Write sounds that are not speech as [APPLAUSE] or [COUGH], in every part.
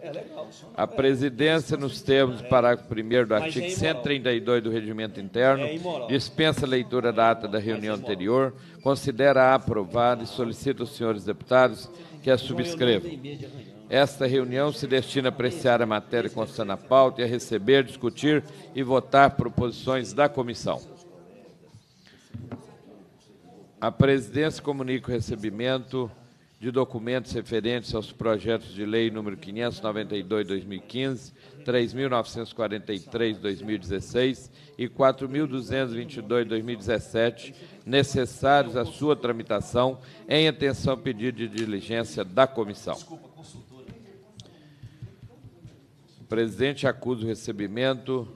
É legal. A presidência, nos termos do parágrafo 1 do é artigo 132 do Regimento Interno, é dispensa a leitura da ata da é reunião anterior, considera aprovada e solicita aos senhores deputados que a subscrevam. Esta reunião se destina a apreciar a matéria constante na pauta e a receber, discutir e votar proposições da comissão. A presidência comunica o recebimento de documentos referentes aos projetos de lei número 592 2015, 3943 2016 e 4222 2017, necessários à sua tramitação em atenção ao pedido de diligência da comissão. O presidente acusa o recebimento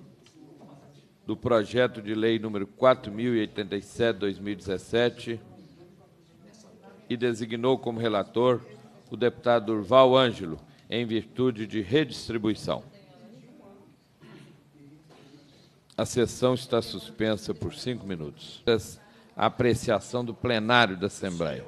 do projeto de lei número 4087 2017 e designou como relator o deputado Urval Ângelo, em virtude de redistribuição. A sessão está suspensa por cinco minutos. A apreciação do plenário da Assembleia.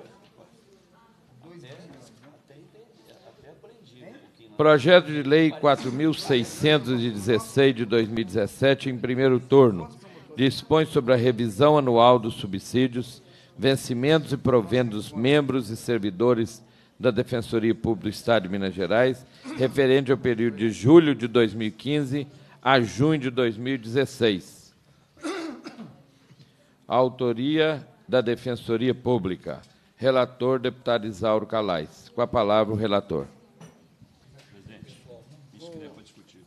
Projeto de Lei 4.616 de 2017, em primeiro turno, dispõe sobre a revisão anual dos subsídios vencimentos e proventos membros e servidores da Defensoria Pública do Estado de Minas Gerais, referente ao período de julho de 2015 a junho de 2016. Autoria da Defensoria Pública. Relator, deputado Isauro Calais. Com a palavra, o relator. Presidente, isso que depois é discutir.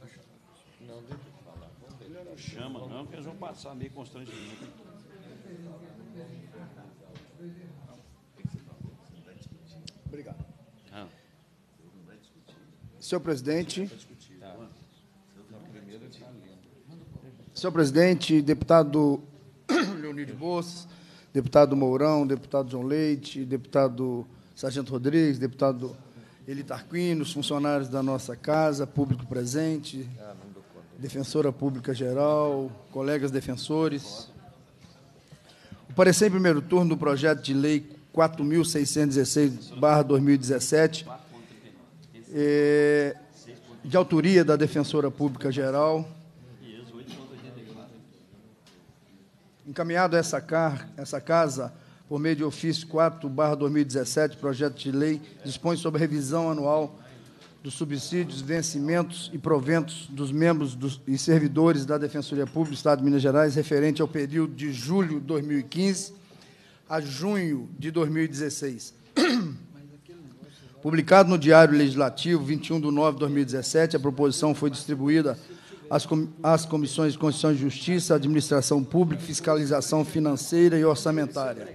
Chama, não, que eles vão passar meio constrangemente. Obrigado. Ah. Senhor presidente. Senhor presidente, deputado [COUGHS] Leonid Bolsas, deputado Mourão, deputado João Leite, deputado Sargento Rodrigues, deputado Eli Tarquino, os funcionários da nossa casa, público presente, defensora pública geral, colegas defensores. O parecer em primeiro turno do projeto de lei 4.616-2017, é, de autoria da Defensora Pública Geral. Encaminhado a essa, car essa casa, por meio de ofício 4-2017, projeto de lei, dispõe sobre a revisão anual dos subsídios, vencimentos e proventos dos membros dos, e servidores da Defensoria Pública do Estado de Minas Gerais, referente ao período de julho de 2015 a junho de 2016. Publicado no Diário Legislativo, 21 de nove de 2017, a proposição foi distribuída às, com às Comissões de Constituição e Justiça, Administração Pública, Fiscalização Financeira e Orçamentária.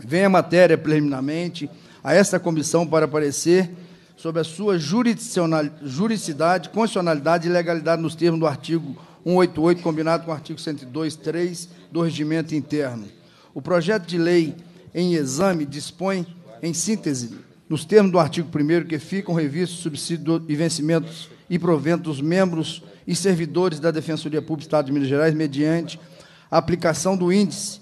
Vem a matéria preliminarmente a esta comissão para parecer sobre a sua juridicidade, constitucionalidade e legalidade nos termos do artigo 188, combinado com o artigo 102, 3 do regimento interno. O projeto de lei em exame dispõe, em síntese, nos termos do artigo 1 que ficam revistos subsídios e vencimentos e proventos dos membros e servidores da Defensoria Pública do Estado de Minas Gerais mediante a aplicação do índice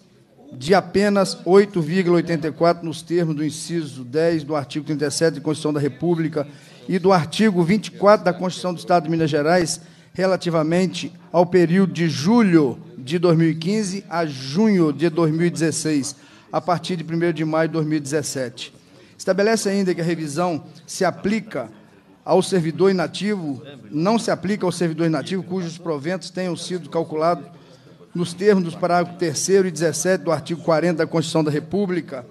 de apenas 8,84 nos termos do inciso 10 do artigo 37 da Constituição da República e do artigo 24 da Constituição do Estado de Minas Gerais relativamente ao período de julho de 2015 a junho de 2016, a partir de 1 de maio de 2017. Estabelece ainda que a revisão se aplica ao servidor inativo, não se aplica ao servidor inativo cujos proventos tenham sido calculados nos termos dos parágrafos 3 e 17 do artigo 40 da Constituição da República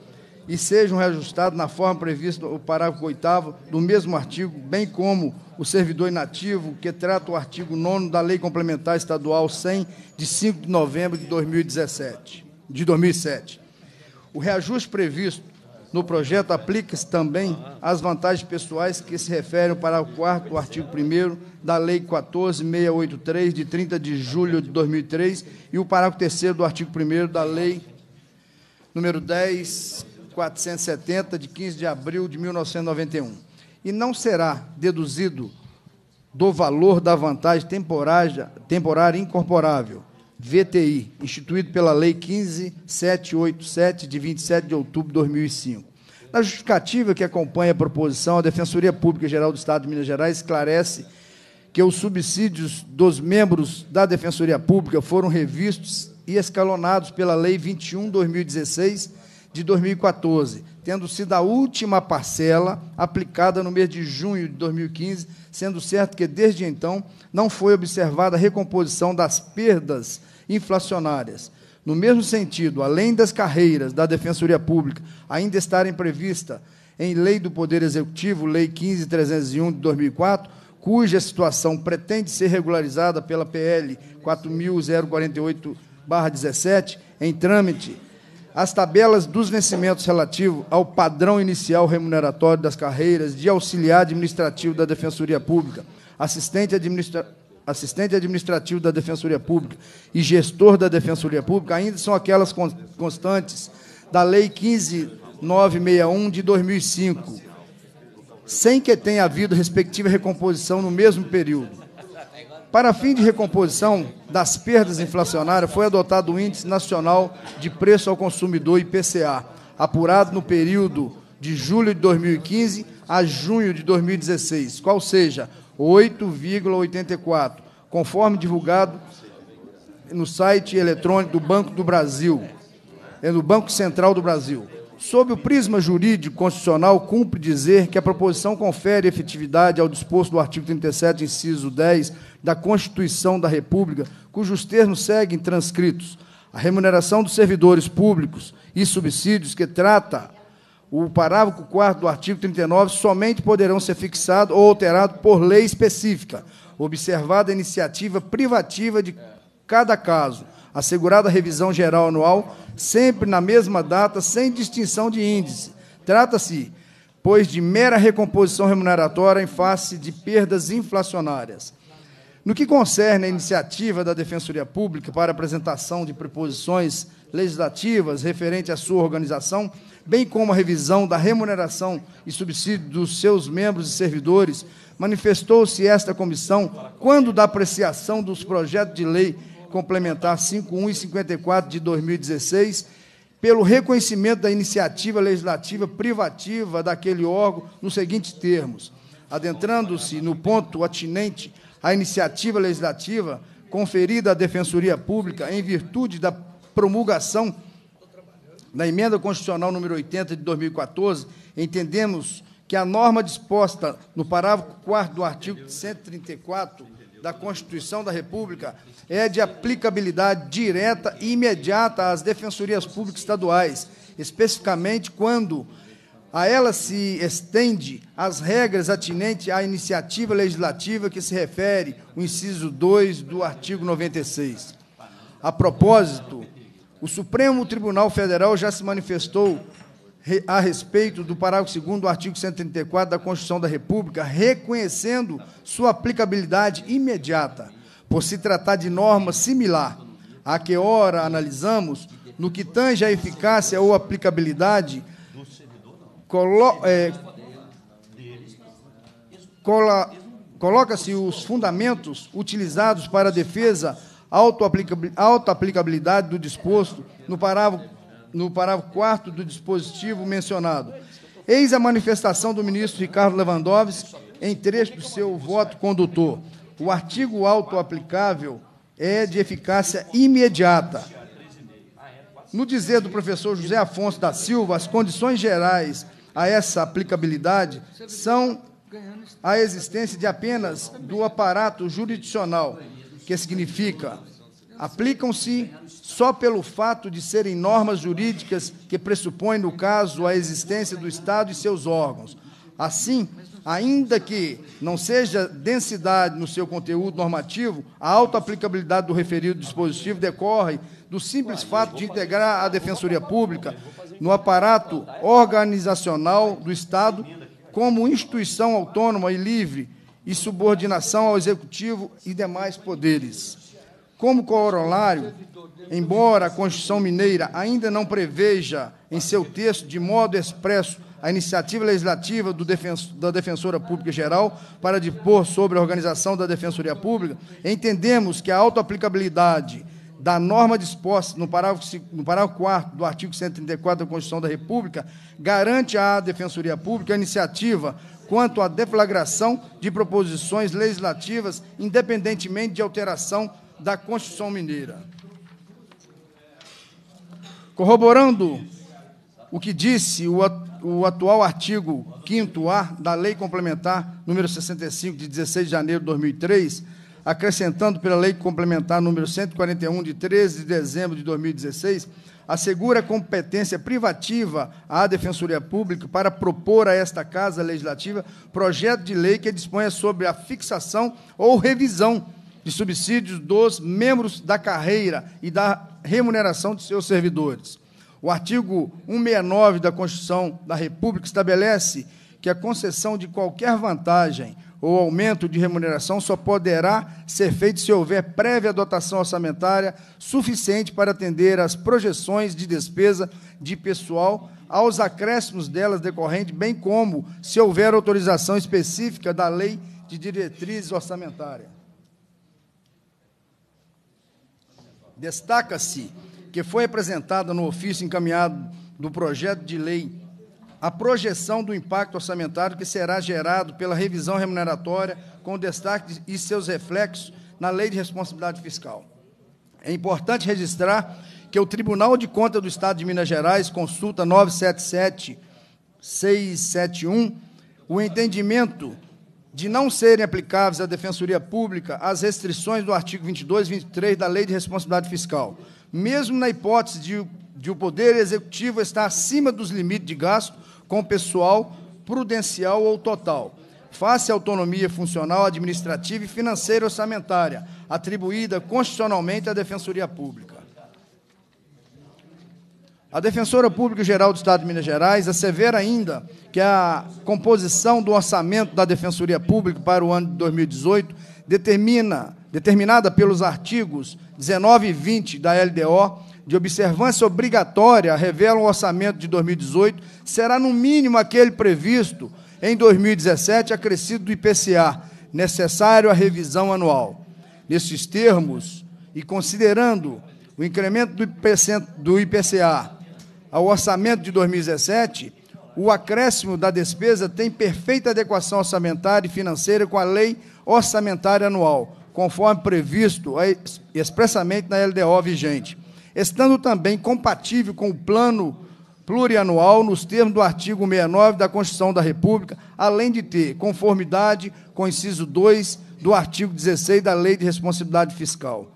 e sejam reajustados na forma prevista no parágrafo 8 do mesmo artigo, bem como o servidor inativo, que trata o artigo 9 da Lei Complementar Estadual 100, de 5 de novembro de 2017, de 2007. O reajuste previsto no projeto aplica-se também às vantagens pessoais que se referem para o quarto artigo 1 da Lei 14683 de 30 de julho de 2003 e o parágrafo 3 do artigo 1 da Lei número 10470 de 15 de abril de 1991 e não será deduzido do valor da vantagem temporária, temporária incorporável, VTI, instituído pela Lei 15787, de 27 de outubro de 2005. Na justificativa que acompanha a proposição, a Defensoria Pública Geral do Estado de Minas Gerais esclarece que os subsídios dos membros da Defensoria Pública foram revistos e escalonados pela Lei 21/2016 de 2014, tendo sido a última parcela aplicada no mês de junho de 2015, sendo certo que desde então não foi observada a recomposição das perdas inflacionárias. No mesmo sentido, além das carreiras da Defensoria Pública ainda estarem previstas em Lei do Poder Executivo, Lei 15301 de 2004, cuja situação pretende ser regularizada pela PL 4048/17 em trâmite as tabelas dos vencimentos relativo ao padrão inicial remuneratório das carreiras de auxiliar administrativo da Defensoria Pública, assistente, administra... assistente administrativo da Defensoria Pública e gestor da Defensoria Pública ainda são aquelas constantes da Lei 15961 de 2005, sem que tenha havido respectiva recomposição no mesmo período. Para fim de recomposição das perdas inflacionárias, foi adotado o Índice Nacional de Preço ao Consumidor, IPCA, apurado no período de julho de 2015 a junho de 2016, qual seja 8,84, conforme divulgado no site eletrônico do Banco do Brasil, do é, Banco Central do Brasil. Sob o prisma jurídico constitucional, cumpre dizer que a proposição confere efetividade ao disposto do artigo 37, inciso 10 da Constituição da República, cujos termos seguem transcritos. A remuneração dos servidores públicos e subsídios que trata o parágrafo 4 do artigo 39 somente poderão ser fixado ou alterado por lei específica, observada a iniciativa privativa de cada caso, assegurada a revisão geral anual sempre na mesma data, sem distinção de índice. Trata-se, pois, de mera recomposição remuneratória em face de perdas inflacionárias. No que concerne a iniciativa da Defensoria Pública para apresentação de proposições legislativas referente à sua organização, bem como a revisão da remuneração e subsídio dos seus membros e servidores, manifestou-se esta comissão quando da apreciação dos projetos de lei Complementar 51 e 54 de 2016, pelo reconhecimento da iniciativa legislativa privativa daquele órgão nos seguintes termos: adentrando-se no ponto atinente à iniciativa legislativa conferida à Defensoria Pública em virtude da promulgação da emenda constitucional número 80 de 2014, entendemos que a norma disposta no parágrafo 4 do artigo 134 da Constituição da República é de aplicabilidade direta e imediata às defensorias públicas estaduais, especificamente quando a ela se estende as regras atinentes à iniciativa legislativa que se refere o inciso 2 do artigo 96. A propósito, o Supremo Tribunal Federal já se manifestou a respeito do parágrafo 2 do artigo 134 da Constituição da República, reconhecendo sua aplicabilidade imediata, por se tratar de norma similar à que ora analisamos, no que tange à eficácia ou aplicabilidade, colo é, coloca-se os fundamentos utilizados para a defesa, auto-aplicabilidade do disposto no parágrafo no parágrafo 4 do dispositivo mencionado. Eis a manifestação do ministro Ricardo Lewandowski em trecho do seu voto condutor. O artigo autoaplicável é de eficácia imediata. No dizer do professor José Afonso da Silva, as condições gerais a essa aplicabilidade são a existência de apenas do aparato jurisdicional, que significa aplicam-se só pelo fato de serem normas jurídicas que pressupõem, no caso, a existência do Estado e seus órgãos. Assim, ainda que não seja densidade no seu conteúdo normativo, a auto-aplicabilidade do referido dispositivo decorre do simples fato de integrar a Defensoria Pública no aparato organizacional do Estado como instituição autônoma e livre e subordinação ao Executivo e demais poderes. Como corolário, embora a Constituição Mineira ainda não preveja em seu texto de modo expresso a iniciativa legislativa defenso, da Defensora Pública Geral para depor sobre a organização da Defensoria Pública, entendemos que a autoaplicabilidade da norma disposta no parágrafo, no parágrafo 4 do artigo 134 da Constituição da República garante à Defensoria Pública a iniciativa quanto à deflagração de proposições legislativas, independentemente de alteração da Constituição Mineira. Corroborando o que disse o, o atual artigo 5A da Lei Complementar número 65, de 16 de janeiro de 2003, acrescentando pela Lei Complementar número 141, de 13 de dezembro de 2016, assegura competência privativa à Defensoria Pública para propor a esta Casa Legislativa projeto de lei que disponha sobre a fixação ou revisão de subsídios dos membros da carreira e da remuneração de seus servidores. O artigo 169 da Constituição da República estabelece que a concessão de qualquer vantagem ou aumento de remuneração só poderá ser feito se houver prévia dotação orçamentária suficiente para atender às projeções de despesa de pessoal, aos acréscimos delas decorrentes, bem como se houver autorização específica da Lei de Diretrizes Orçamentárias. destaca-se que foi apresentada no ofício encaminhado do projeto de lei a projeção do impacto orçamentário que será gerado pela revisão remuneratória, com destaque e seus reflexos na Lei de Responsabilidade Fiscal. É importante registrar que o Tribunal de Contas do Estado de Minas Gerais consulta 977 671 o entendimento de não serem aplicáveis à Defensoria Pública as restrições do artigo 22 e 23 da Lei de Responsabilidade Fiscal, mesmo na hipótese de, de o Poder Executivo estar acima dos limites de gasto com pessoal prudencial ou total, face à autonomia funcional, administrativa e financeira orçamentária atribuída constitucionalmente à Defensoria Pública. A Defensora Pública Geral do Estado de Minas Gerais assevera ainda que a composição do orçamento da Defensoria Pública para o ano de 2018 determina, determinada pelos artigos 19 e 20 da LDO, de observância obrigatória, revela o orçamento de 2018, será no mínimo aquele previsto em 2017, acrescido do IPCA, necessário à revisão anual. Nesses termos, e considerando o incremento do IPCA ao orçamento de 2017, o acréscimo da despesa tem perfeita adequação orçamentária e financeira com a Lei Orçamentária Anual, conforme previsto expressamente na LDO vigente, estando também compatível com o Plano Plurianual nos termos do artigo 69 da Constituição da República, além de ter conformidade com o inciso 2 do artigo 16 da Lei de Responsabilidade Fiscal.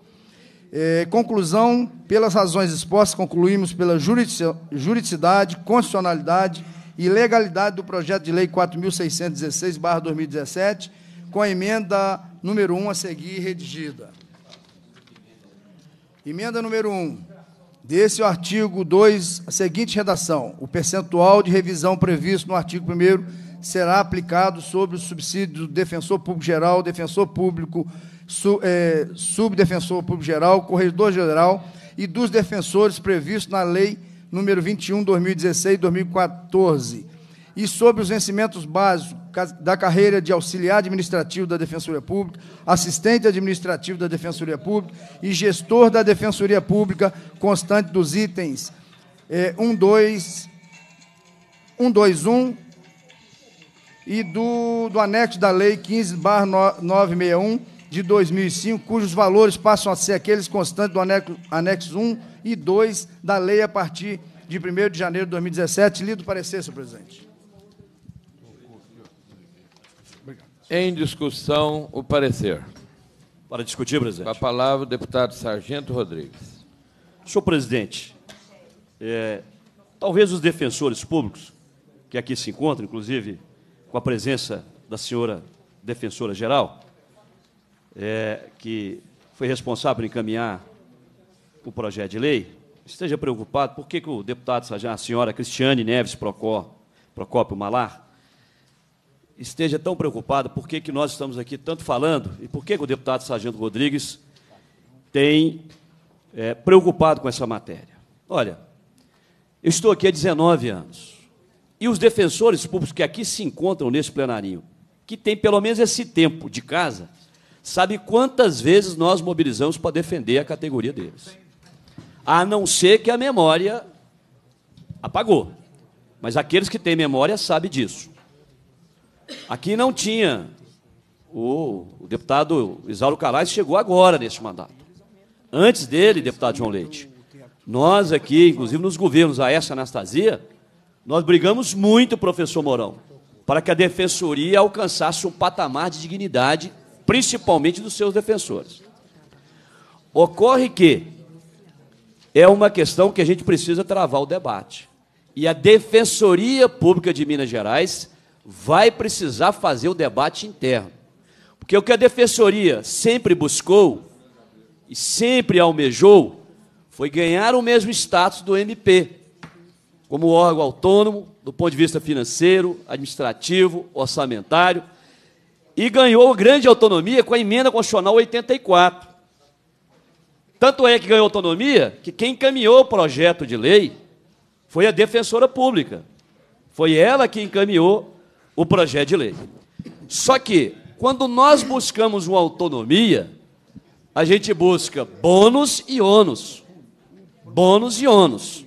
É, conclusão, pelas razões expostas, concluímos pela juridicidade, constitucionalidade e legalidade do projeto de lei 4.616-2017, com a emenda número 1 a seguir redigida. Emenda número 1. Desse o artigo 2, a seguinte redação: O percentual de revisão previsto no artigo 1 será aplicado sobre o subsídio do defensor público geral, defensor público su, é, subdefensor público geral, corregedor geral e dos defensores previstos na Lei número 21, 2016 2014. E sobre os vencimentos básicos da carreira de auxiliar administrativo da Defensoria Pública, assistente administrativo da Defensoria Pública e gestor da Defensoria Pública, constante dos itens é, 121 e do, do anexo da Lei 15, 961, de 2005, cujos valores passam a ser aqueles constantes do anexo, anexo 1 e 2 da lei a partir de 1 de janeiro de 2017. Lido o parecer, senhor presidente. Em discussão, o parecer. Para discutir, presidente. a palavra, o deputado Sargento Rodrigues. Senhor presidente, é, talvez os defensores públicos, que aqui se encontram, inclusive com a presença da senhora defensora geral, é, que foi responsável por encaminhar o projeto de lei, esteja preocupado por que, que o deputado, a senhora Cristiane Neves Procó, Procópio Malar, esteja tão preocupado por que, que nós estamos aqui tanto falando e por que, que o deputado Sargento Rodrigues tem é, preocupado com essa matéria. Olha, eu estou aqui há 19 anos e os defensores públicos que aqui se encontram nesse plenarinho, que tem pelo menos esse tempo de casa, Sabe quantas vezes nós mobilizamos para defender a categoria deles? A não ser que a memória apagou. Mas aqueles que têm memória sabem disso. Aqui não tinha. O, o deputado Isauro Calais chegou agora neste mandato. Antes dele, deputado João Leite. Nós aqui, inclusive nos governos Aécio Anastasia, nós brigamos muito, professor Mourão, para que a defensoria alcançasse um patamar de dignidade principalmente dos seus defensores. Ocorre que é uma questão que a gente precisa travar o debate. E a Defensoria Pública de Minas Gerais vai precisar fazer o debate interno. Porque o que a Defensoria sempre buscou e sempre almejou foi ganhar o mesmo status do MP, como órgão autônomo, do ponto de vista financeiro, administrativo, orçamentário e ganhou grande autonomia com a emenda constitucional 84. Tanto é que ganhou autonomia que quem encaminhou o projeto de lei foi a defensora pública. Foi ela que encaminhou o projeto de lei. Só que, quando nós buscamos uma autonomia, a gente busca bônus e ônus. Bônus e ônus.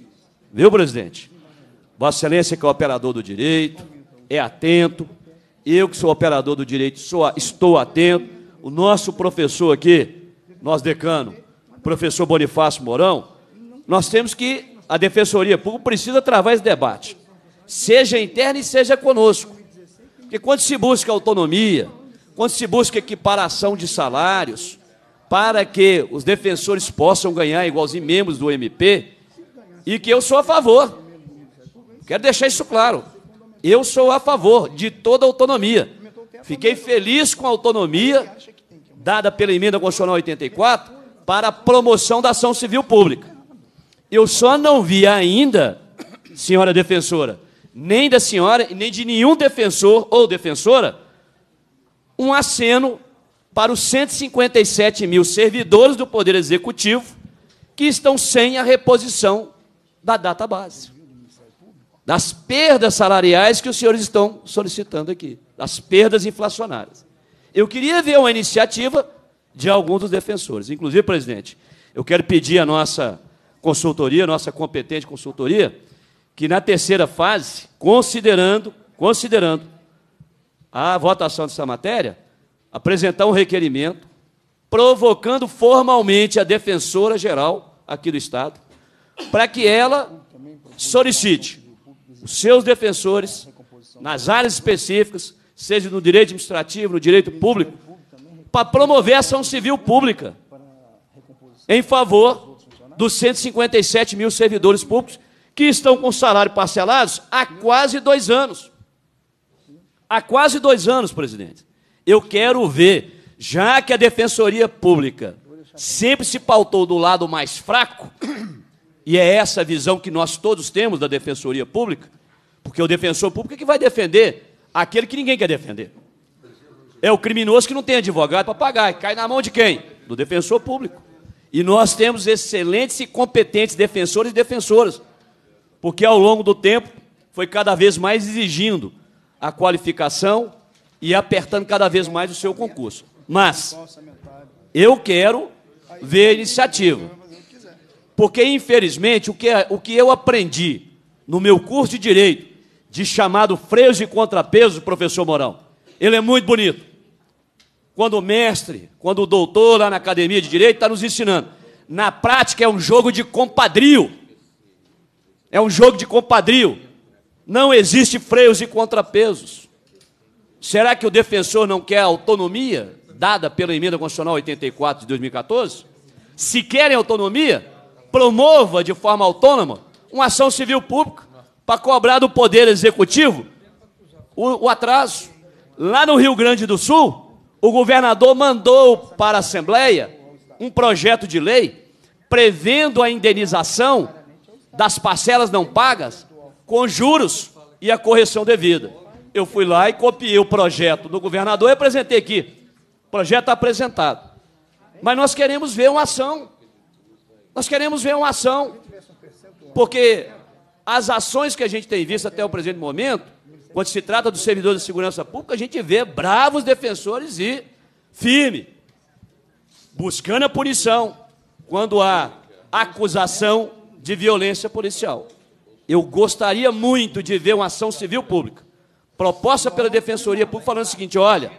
Viu, presidente? Vossa Excelência, que é operador do direito, é atento, eu que sou operador do direito sou, estou atento, o nosso professor aqui, nosso decano, professor Bonifácio Mourão, nós temos que, a Defensoria Pública precisa travar esse debate, seja interna e seja conosco. Porque quando se busca autonomia, quando se busca equiparação de salários, para que os defensores possam ganhar igualzinho membros do MP, e que eu sou a favor. Quero deixar isso claro. Eu sou a favor de toda autonomia. Fiquei feliz com a autonomia dada pela emenda constitucional 84 para a promoção da ação civil pública. Eu só não vi ainda, senhora defensora, nem da senhora, nem de nenhum defensor ou defensora, um aceno para os 157 mil servidores do Poder Executivo que estão sem a reposição da data base das perdas salariais que os senhores estão solicitando aqui, das perdas inflacionárias. Eu queria ver uma iniciativa de alguns dos defensores. Inclusive, presidente, eu quero pedir à nossa consultoria, nossa competente consultoria, que na terceira fase, considerando, considerando a votação dessa matéria, apresentar um requerimento provocando formalmente a defensora geral aqui do Estado para que ela solicite os seus defensores, nas áreas específicas, seja no direito administrativo, no direito público, para promover ação civil pública em favor dos 157 mil servidores públicos que estão com salário parcelados há quase dois anos. Há quase dois anos, presidente. Eu quero ver, já que a Defensoria Pública sempre se pautou do lado mais fraco, e é essa visão que nós todos temos da defensoria pública, porque o defensor público é que vai defender aquele que ninguém quer defender. É o criminoso que não tem advogado para pagar, e cai na mão de quem? Do defensor público. E nós temos excelentes e competentes defensores e defensoras, porque ao longo do tempo foi cada vez mais exigindo a qualificação e apertando cada vez mais o seu concurso. Mas eu quero ver iniciativa. Porque, infelizmente, o que, o que eu aprendi no meu curso de direito, de chamado freios e contrapesos, professor Mourão, ele é muito bonito. Quando o mestre, quando o doutor lá na academia de direito está nos ensinando. Na prática é um jogo de compadrio. É um jogo de compadrio. Não existe freios e contrapesos. Será que o defensor não quer a autonomia dada pela emenda constitucional 84 de 2014? Se querem autonomia, promova de forma autônoma uma ação civil pública para cobrar do Poder Executivo o, o atraso. Lá no Rio Grande do Sul, o governador mandou para a Assembleia um projeto de lei prevendo a indenização das parcelas não pagas com juros e a correção devida. Eu fui lá e copiei o projeto do governador e apresentei aqui. Projeto apresentado. Mas nós queremos ver uma ação nós queremos ver uma ação. Porque as ações que a gente tem visto até o presente momento, quando se trata dos servidores de segurança pública, a gente vê bravos defensores e firme, buscando a punição quando há acusação de violência policial. Eu gostaria muito de ver uma ação civil pública proposta pela Defensoria Pública falando o seguinte: olha,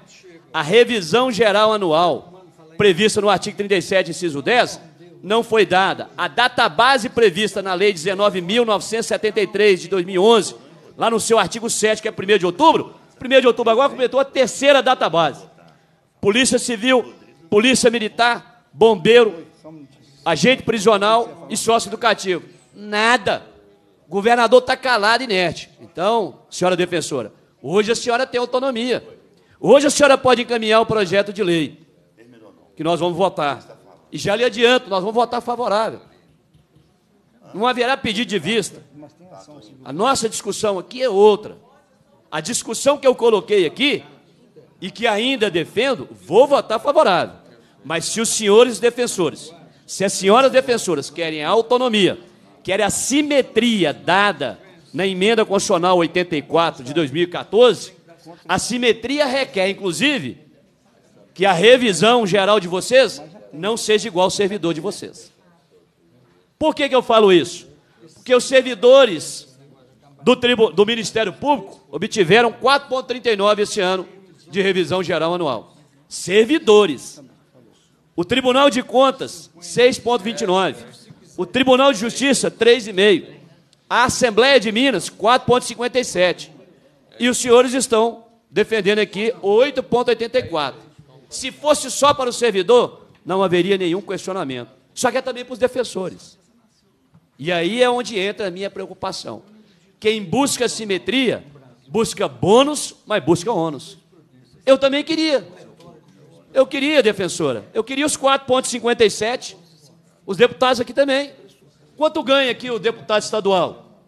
a revisão geral anual prevista no artigo 37, inciso 10, não foi dada. A data base prevista na Lei 19.973 de 2011, lá no seu artigo 7, que é 1 de outubro, 1 de outubro agora completou a terceira data base. Polícia Civil, Polícia Militar, Bombeiro, agente prisional e sócio educativo. Nada. O governador está calado e inerte. Então, senhora defensora, hoje a senhora tem autonomia. Hoje a senhora pode encaminhar o projeto de lei que nós vamos votar. E já lhe adianto, nós vamos votar favorável. Não haverá pedido de vista. A nossa discussão aqui é outra. A discussão que eu coloquei aqui e que ainda defendo, vou votar favorável. Mas se os senhores defensores, se as senhoras defensoras querem a autonomia, querem a simetria dada na emenda constitucional 84 de 2014, a simetria requer, inclusive, que a revisão geral de vocês não seja igual ao servidor de vocês. Por que, que eu falo isso? Porque os servidores do, tribo, do Ministério Público obtiveram 4,39 esse ano de revisão geral anual. Servidores. O Tribunal de Contas, 6,29. O Tribunal de Justiça, 3,5. A Assembleia de Minas, 4,57. E os senhores estão defendendo aqui 8,84. Se fosse só para o servidor, não haveria nenhum questionamento. Só que é também para os defensores. E aí é onde entra a minha preocupação. Quem busca simetria, busca bônus, mas busca ônus. Eu também queria. Eu queria, defensora. Eu queria os 4,57. Os deputados aqui também. Quanto ganha aqui o deputado estadual?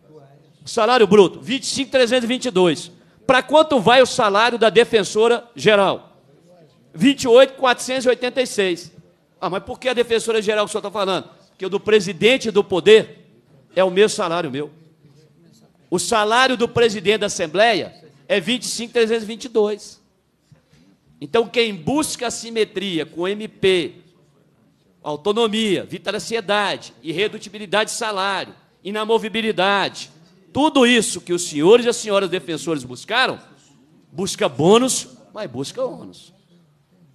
Salário bruto, 25,322. Para quanto vai o salário da defensora geral? 28,486. Ah, mas por que a defensora geral que o senhor está falando? Porque o do presidente do poder é o meu salário, meu. O salário do presidente da Assembleia é 25,322. Então, quem busca a simetria com MP, autonomia, vitaliciedade, irredutibilidade de salário, inamovibilidade, tudo isso que os senhores e as senhoras defensores buscaram, busca bônus, mas busca ônus.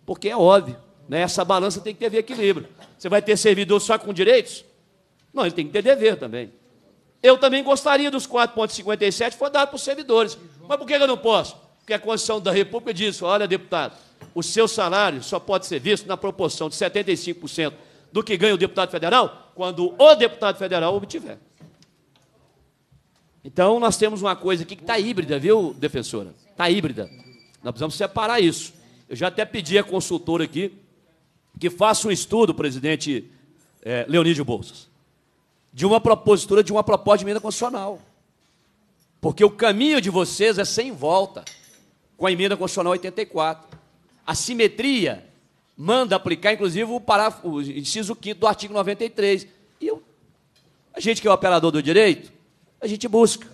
Porque é óbvio. Né? Essa balança tem que ter equilíbrio. Você vai ter servidor só com direitos? Não, ele tem que ter dever também. Eu também gostaria dos 4,57 for dado para os servidores. Mas por que eu não posso? Porque a Constituição da República diz: olha, deputado, o seu salário só pode ser visto na proporção de 75% do que ganha o deputado federal quando o deputado federal obtiver. Então, nós temos uma coisa aqui que está híbrida, viu, defensora? Está híbrida. Nós precisamos separar isso. Eu já até pedi a consultora aqui que faça um estudo, presidente é, Leonídio Bolsas, de uma propositura, de uma proposta de emenda constitucional. Porque o caminho de vocês é sem volta com a emenda constitucional 84. A simetria manda aplicar, inclusive, o, parágrafo, o inciso 5 do artigo 93. E eu, a gente que é operador do direito, a gente busca.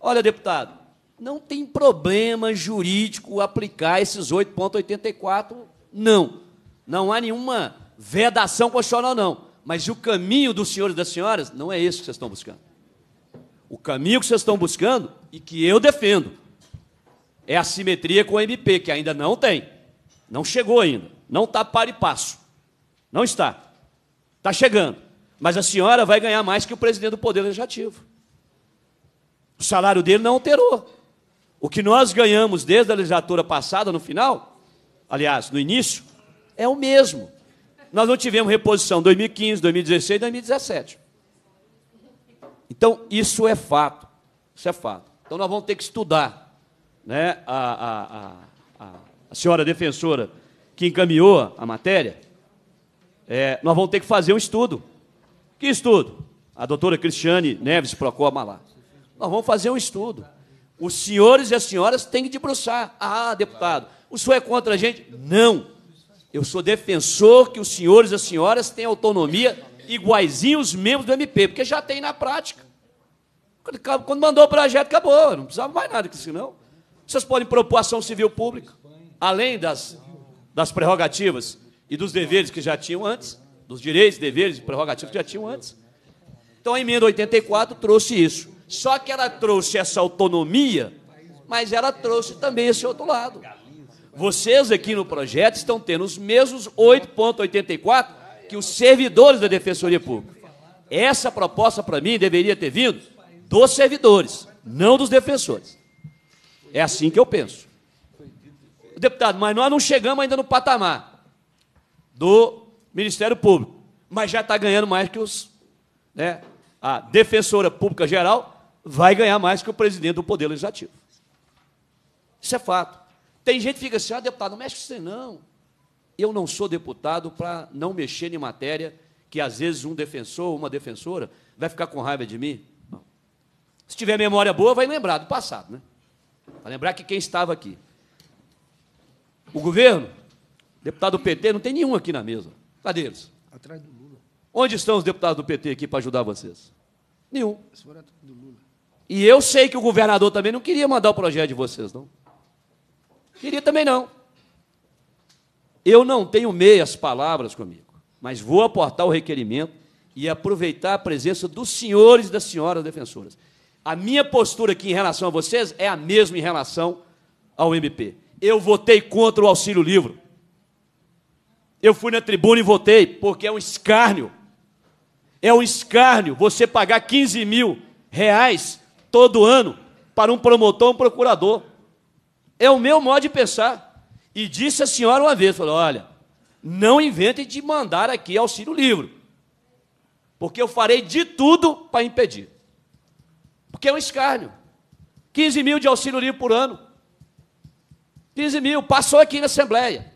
Olha, deputado, não tem problema jurídico aplicar esses 8,84, não. Não há nenhuma vedação constitucional, não. Mas o caminho dos senhores e das senhoras não é esse que vocês estão buscando. O caminho que vocês estão buscando, e que eu defendo, é a simetria com o MP, que ainda não tem. Não chegou ainda. Não está para e passo. Não está. Está chegando. Mas a senhora vai ganhar mais que o presidente do Poder Legislativo. O salário dele não alterou. O que nós ganhamos desde a legislatura passada, no final, aliás, no início, é o mesmo. Nós não tivemos reposição 2015, 2016, 2017. Então, isso é fato. Isso é fato. Então, nós vamos ter que estudar. Né? A, a, a, a senhora defensora que encaminhou a matéria, é, nós vamos ter que fazer um estudo. Que estudo? A doutora Cristiane Neves procura Malá. Nós vamos fazer um estudo. Os senhores e as senhoras têm que debruçar. Ah, deputado, o senhor é contra a gente? Não. Eu sou defensor que os senhores e as senhoras têm autonomia iguaizinho os membros do MP, porque já tem na prática. Quando mandou o projeto, acabou. Não precisava mais nada que isso, não. Vocês podem propor ação civil pública, além das, das prerrogativas e dos deveres que já tinham antes, dos direitos, deveres e prerrogativas que já tinham antes. Então, a emenda 84 trouxe isso. Só que ela trouxe essa autonomia, mas ela trouxe também esse outro lado. Vocês aqui no projeto estão tendo os mesmos 8,84 que os servidores da Defensoria Pública. Essa proposta, para mim, deveria ter vindo dos servidores, não dos defensores. É assim que eu penso. Deputado, mas nós não chegamos ainda no patamar do Ministério Público, mas já está ganhando mais que os. Né, a defensora pública geral vai ganhar mais que o presidente do Poder Legislativo. Isso é fato. Tem gente que fica assim, ah, deputado, não mexe com isso não. Eu não sou deputado para não mexer em matéria que às vezes um defensor ou uma defensora vai ficar com raiva de mim. Não. Se tiver memória boa, vai lembrar do passado, né? Vai lembrar que quem estava aqui. O governo, deputado do PT, não tem nenhum aqui na mesa. Cadê eles? Atrás do Lula. Onde estão os deputados do PT aqui para ajudar vocês? Nenhum. E eu sei que o governador também não queria mandar o projeto de vocês, não. Queria também não. Eu não tenho meias palavras comigo, mas vou aportar o requerimento e aproveitar a presença dos senhores e das senhoras defensoras. A minha postura aqui em relação a vocês é a mesma em relação ao MP. Eu votei contra o auxílio livro. Eu fui na tribuna e votei, porque é um escárnio. É um escárnio você pagar 15 mil reais todo ano para um promotor ou um procurador é o meu modo de pensar. E disse a senhora uma vez, falou, olha, não inventem de mandar aqui auxílio livro, porque eu farei de tudo para impedir. Porque é um escárnio. 15 mil de auxílio livre por ano. 15 mil, passou aqui na Assembleia.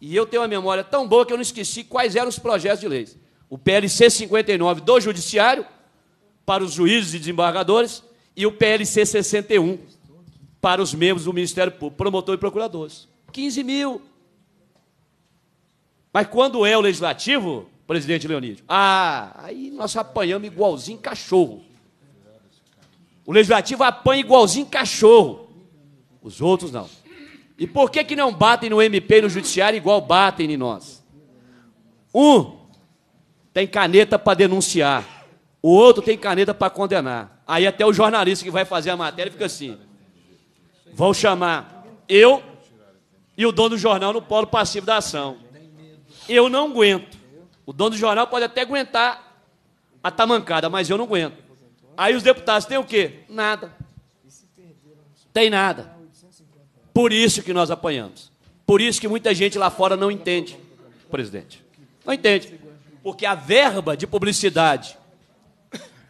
E eu tenho uma memória tão boa que eu não esqueci quais eram os projetos de leis. O PLC 59 do Judiciário, para os juízes e desembargadores, e o PLC 61 para os membros do Ministério Público, promotor e procuradores. 15 mil. Mas quando é o legislativo, presidente Leonídio, ah, aí nós apanhamos igualzinho cachorro. O legislativo apanha igualzinho cachorro. Os outros não. E por que, que não batem no MP e no Judiciário igual batem em nós? Um tem caneta para denunciar, o outro tem caneta para condenar. Aí até o jornalista que vai fazer a matéria fica assim. Vão chamar eu e o dono do jornal no polo passivo da ação. Eu não aguento. O dono do jornal pode até aguentar a tamancada, mas eu não aguento. Aí os deputados têm o quê? Nada. Tem nada. Por isso que nós apanhamos. Por isso que muita gente lá fora não entende, presidente. Não entende. Porque a verba de publicidade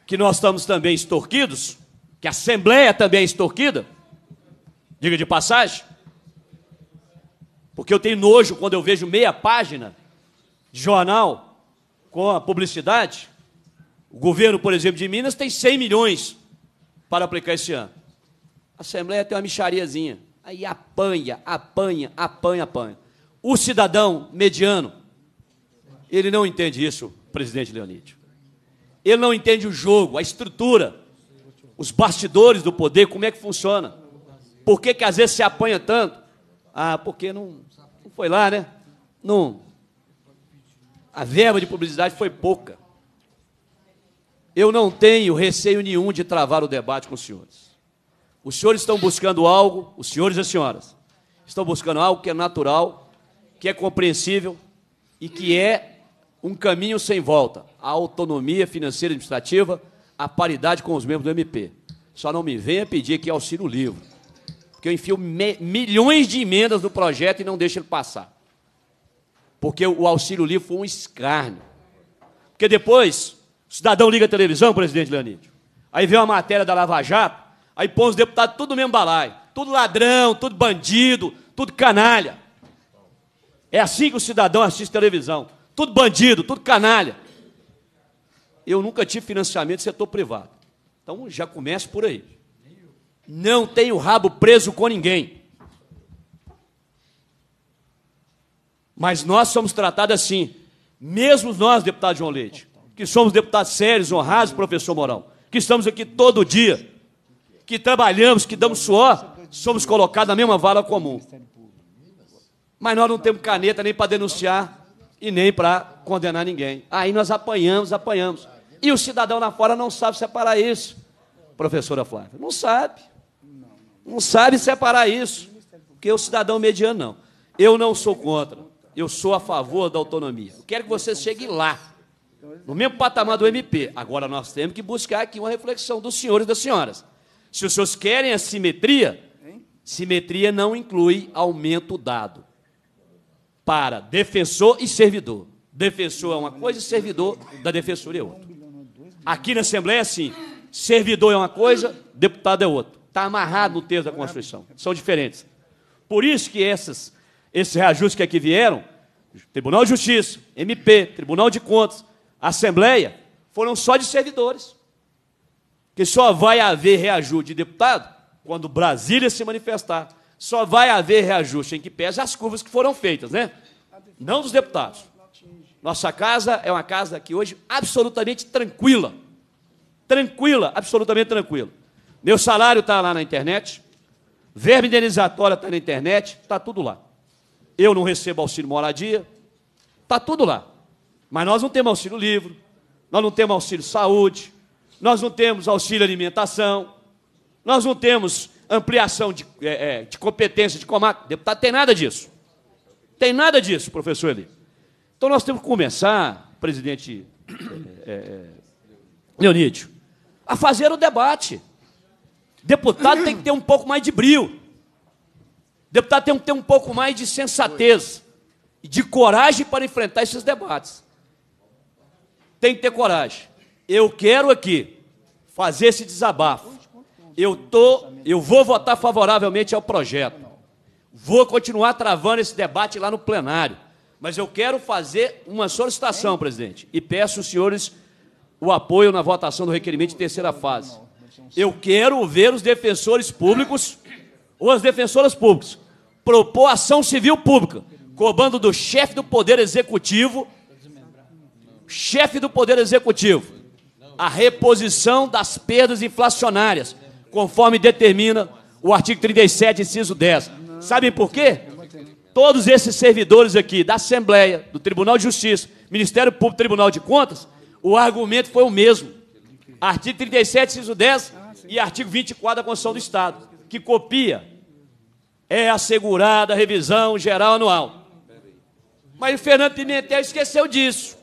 que nós estamos também extorquidos, que a Assembleia também é extorquida, Diga de passagem. Porque eu tenho nojo quando eu vejo meia página de jornal com a publicidade. O governo, por exemplo, de Minas tem 100 milhões para aplicar esse ano. A Assembleia tem uma michariazinha. Aí apanha, apanha, apanha, apanha. O cidadão mediano, ele não entende isso, presidente Leonídio. Ele não entende o jogo, a estrutura, os bastidores do poder, como é que funciona. Por que, que às vezes se apanha tanto? Ah, porque não, não foi lá, né? Não. A verba de publicidade foi pouca. Eu não tenho receio nenhum de travar o debate com os senhores. Os senhores estão buscando algo, os senhores e as senhoras, estão buscando algo que é natural, que é compreensível e que é um caminho sem volta. A autonomia financeira e administrativa, a paridade com os membros do MP. Só não me venha pedir que auxílio livre que eu enfio milhões de emendas no projeto e não deixo ele passar. Porque o auxílio livre foi um escárnio. Porque depois, o cidadão liga a televisão, presidente Leonídio, aí vê uma matéria da Lava Jato, aí põe os deputados tudo no mesmo balaio. Tudo ladrão, tudo bandido, tudo canalha. É assim que o cidadão assiste televisão. Tudo bandido, tudo canalha. Eu nunca tive financiamento do setor privado. Então já comece por aí não tem o rabo preso com ninguém. Mas nós somos tratados assim, mesmo nós, deputado João Leite, que somos deputados sérios, honrados, professor Morão, que estamos aqui todo dia, que trabalhamos, que damos suor, somos colocados na mesma vala comum. Mas nós não temos caneta nem para denunciar e nem para condenar ninguém. Aí nós apanhamos, apanhamos. E o cidadão lá fora não sabe separar isso, professora Flávia. Não sabe. Não sabe separar isso, porque o cidadão mediano não. Eu não sou contra, eu sou a favor da autonomia. Eu quero que você chegue lá, no mesmo patamar do MP. Agora nós temos que buscar aqui uma reflexão dos senhores e das senhoras. Se os senhores querem a simetria, simetria não inclui aumento dado para defensor e servidor. Defensor é uma coisa e servidor da defensoria é outra. Aqui na Assembleia é assim: servidor é uma coisa, deputado é outra. Está amarrado no texto da Constituição. São diferentes. Por isso que essas, esses reajustes que aqui vieram, Tribunal de Justiça, MP, Tribunal de Contas, Assembleia, foram só de servidores. Que só vai haver reajuste de deputado quando Brasília se manifestar. Só vai haver reajuste em que pese as curvas que foram feitas, né? Não dos deputados. Nossa casa é uma casa que hoje absolutamente tranquila. Tranquila, absolutamente tranquila. Meu salário está lá na internet, verba indenizatória está na internet, está tudo lá. Eu não recebo auxílio moradia, está tudo lá. Mas nós não temos auxílio livro, nós não temos auxílio saúde, nós não temos auxílio alimentação, nós não temos ampliação de, é, é de competência de comarca. Deputado, tem nada disso. Tem nada disso, professor Eli. Então nós temos que começar, presidente é, é, é Leonídio, a fazer o debate. Deputado tem que ter um pouco mais de brilho. Deputado tem que ter um pouco mais de sensatez e de coragem para enfrentar esses debates. Tem que ter coragem. Eu quero aqui fazer esse desabafo. Eu tô, eu vou votar favoravelmente ao projeto. Vou continuar travando esse debate lá no plenário. Mas eu quero fazer uma solicitação, presidente, e peço aos senhores o apoio na votação do requerimento de terceira fase. Eu quero ver os defensores públicos ou as defensoras públicas propor ação civil pública, cobrando do chefe do Poder Executivo, chefe do Poder Executivo, a reposição das perdas inflacionárias, conforme determina o artigo 37, inciso 10. Sabem por quê? Todos esses servidores aqui da Assembleia, do Tribunal de Justiça, Ministério Público, Tribunal de Contas, o argumento foi o mesmo Artigo 37, inciso 10 ah, e artigo 24 da Constituição do Estado, que copia. É assegurada a revisão geral anual. Mas o Fernando Pimentel esqueceu disso.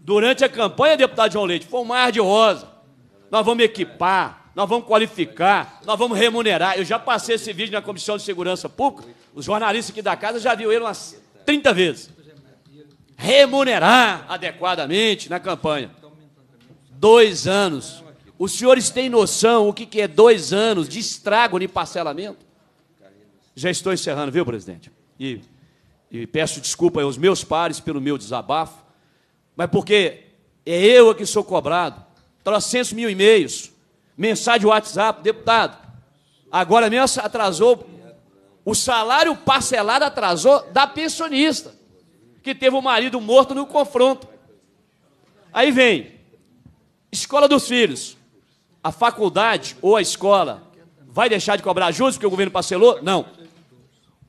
Durante a campanha, deputado João Leite, foi um mar de rosa. Nós vamos equipar, nós vamos qualificar, nós vamos remunerar. Eu já passei esse vídeo na Comissão de Segurança Pública, os jornalistas aqui da casa já viram ele umas 30 vezes. Remunerar adequadamente na campanha. Dois anos. Os senhores têm noção o que, é dois anos de estrago de parcelamento? Já estou encerrando, viu, presidente? E, e peço desculpa aos meus pares pelo meu desabafo, mas porque é eu é que sou cobrado. Trocentos mil e-mails, mensagem WhatsApp, deputado. Agora mesmo atrasou, o salário parcelado atrasou da pensionista, que teve o marido morto no confronto. Aí vem Escola dos filhos. A faculdade ou a escola vai deixar de cobrar juros porque o governo parcelou? Não.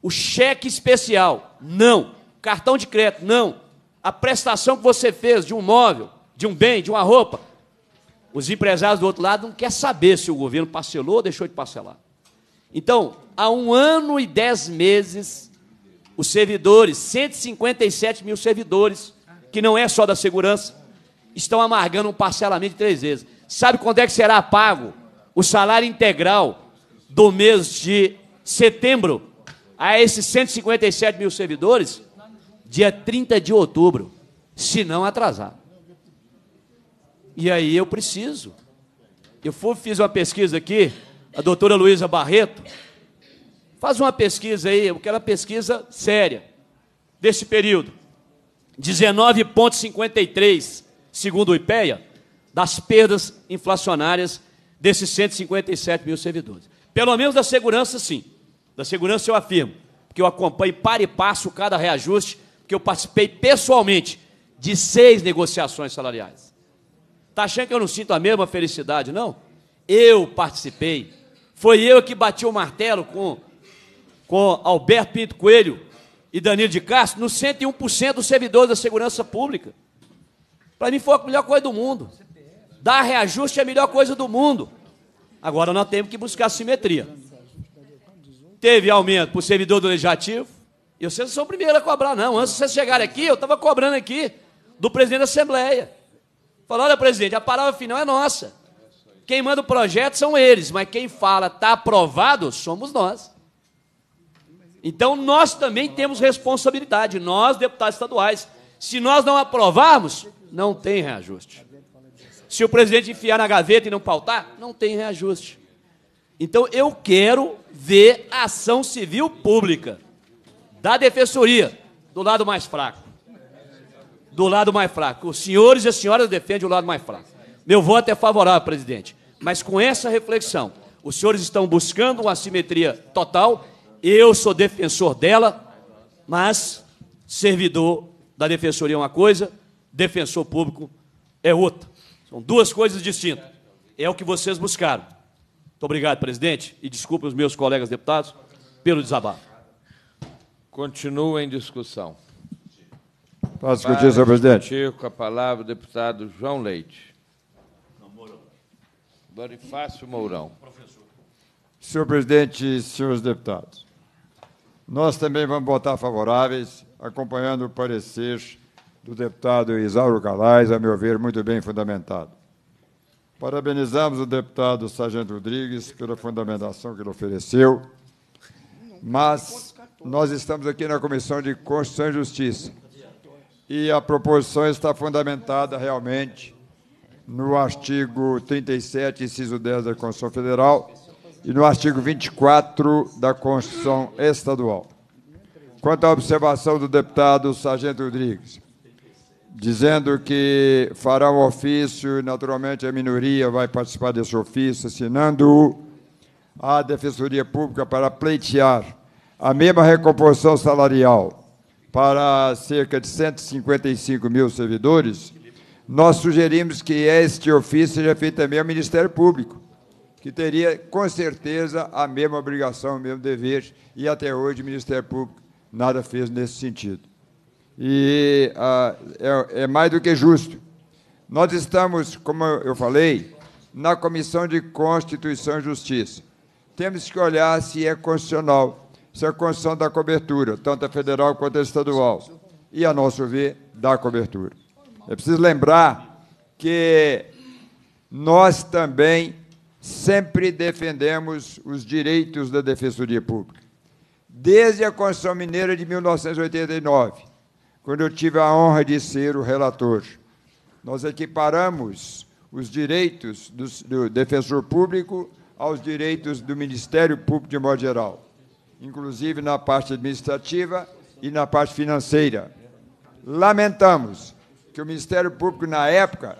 O cheque especial? Não. Cartão de crédito? Não. A prestação que você fez de um móvel, de um bem, de uma roupa? Os empresários do outro lado não querem saber se o governo parcelou ou deixou de parcelar. Então, há um ano e dez meses, os servidores, 157 mil servidores, que não é só da segurança, estão amargando um parcelamento três vezes. Sabe quando é que será pago o salário integral do mês de setembro a esses 157 mil servidores? Dia 30 de outubro, se não atrasar. E aí eu preciso. Eu fui fiz uma pesquisa aqui, a doutora Luísa Barreto, faz uma pesquisa aí, eu quero uma pesquisa séria, desse período. 19,53 segundo o IPEA, das perdas inflacionárias desses 157 mil servidores. Pelo menos da segurança, sim. Da segurança eu afirmo, porque eu acompanho para e passo cada reajuste, porque eu participei pessoalmente de seis negociações salariais. Está achando que eu não sinto a mesma felicidade, não? Eu participei. Foi eu que bati o martelo com, com Alberto Pinto Coelho e Danilo de Castro no 101% dos servidores da segurança pública. Para mim foi a melhor coisa do mundo. Dar reajuste é a melhor coisa do mundo. Agora nós temos que buscar simetria. Teve aumento para o servidor do legislativo. E vocês não são o primeiro a cobrar, não. Antes de vocês chegarem aqui, eu estava cobrando aqui do presidente da Assembleia. Falou, olha, presidente, a palavra final é nossa. Quem manda o projeto são eles, mas quem fala está aprovado somos nós. Então nós também temos responsabilidade, nós, deputados estaduais. Se nós não aprovarmos, não tem reajuste. Se o presidente enfiar na gaveta e não pautar, não tem reajuste. Então eu quero ver a ação civil pública da defensoria do lado mais fraco. Do lado mais fraco. Os senhores e as senhoras defendem o lado mais fraco. Meu voto é favorável, presidente. Mas com essa reflexão, os senhores estão buscando uma assimetria total. Eu sou defensor dela, mas servidor da defensoria é uma coisa, defensor público é outra. São duas coisas distintas. É o que vocês buscaram. Muito obrigado, presidente, e desculpe os meus colegas deputados pelo desabafo. Continua em discussão. Posso discutir, senhor presidente? com a palavra o deputado João Leite. Não, é Mourão. Bonifácio Mourão. Professor. Senhor presidente e senhores deputados, nós também vamos votar favoráveis, acompanhando o parecer do deputado Isauro Calais, a meu ver, muito bem fundamentado. Parabenizamos o deputado Sargento Rodrigues pela fundamentação que ele ofereceu, mas nós estamos aqui na Comissão de Constituição e Justiça e a proposição está fundamentada realmente no artigo 37, inciso 10 da Constituição Federal e no artigo 24 da Constituição Estadual. Quanto à observação do deputado Sargento Rodrigues, dizendo que fará o ofício, naturalmente a minoria vai participar desse ofício, assinando-o à Defensoria Pública para pleitear a mesma recomposição salarial para cerca de 155 mil servidores, nós sugerimos que este ofício seja feito também ao Ministério Público, que teria, com certeza, a mesma obrigação, o mesmo dever, e até hoje o Ministério Público nada fez nesse sentido e é, é mais do que justo. Nós estamos, como eu falei, na Comissão de Constituição e Justiça. Temos que olhar se é constitucional, se é a Constituição da cobertura, tanto a federal quanto a estadual. E, a nosso ver, dá cobertura. É preciso lembrar que nós também sempre defendemos os direitos da Defensoria Pública. Desde a Constituição Mineira de 1989, quando eu tive a honra de ser o relator. Nós equiparamos os direitos do, do defensor público aos direitos do Ministério Público de modo geral, inclusive na parte administrativa e na parte financeira. Lamentamos que o Ministério Público, na época,